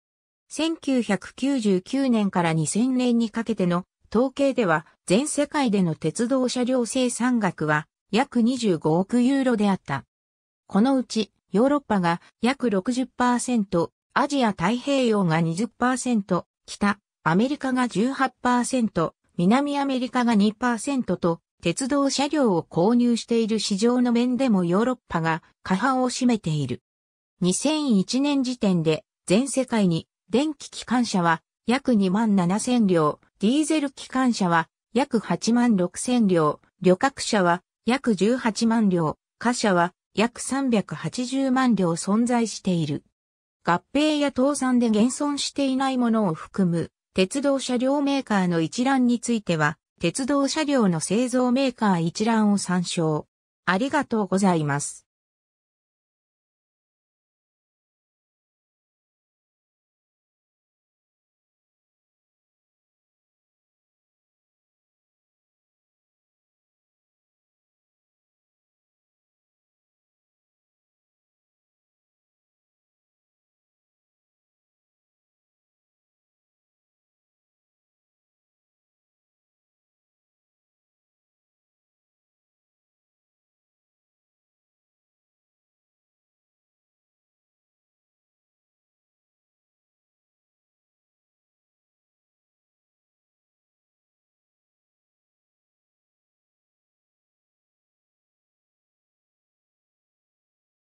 1999年から2000年にかけての統計では全世界での鉄道車両生産額は約25億ユーロであった。このうちヨーロッパが約60%、アジア太平洋が20%、北、アメリカが18%、南アメリカが2%と鉄道車両を購入している市場の面でもヨーロッパが過半を占めている。2001年時点で全世界に電気機関車は約2万7千両、ディーゼル機関車は約8万6千両、旅客車は約18万両、貨車は約380万両存在している。合併や倒産で現存していないものを含む鉄道車両メーカーの一覧については鉄道車両の製造メーカー一覧を参照。ありがとうございます。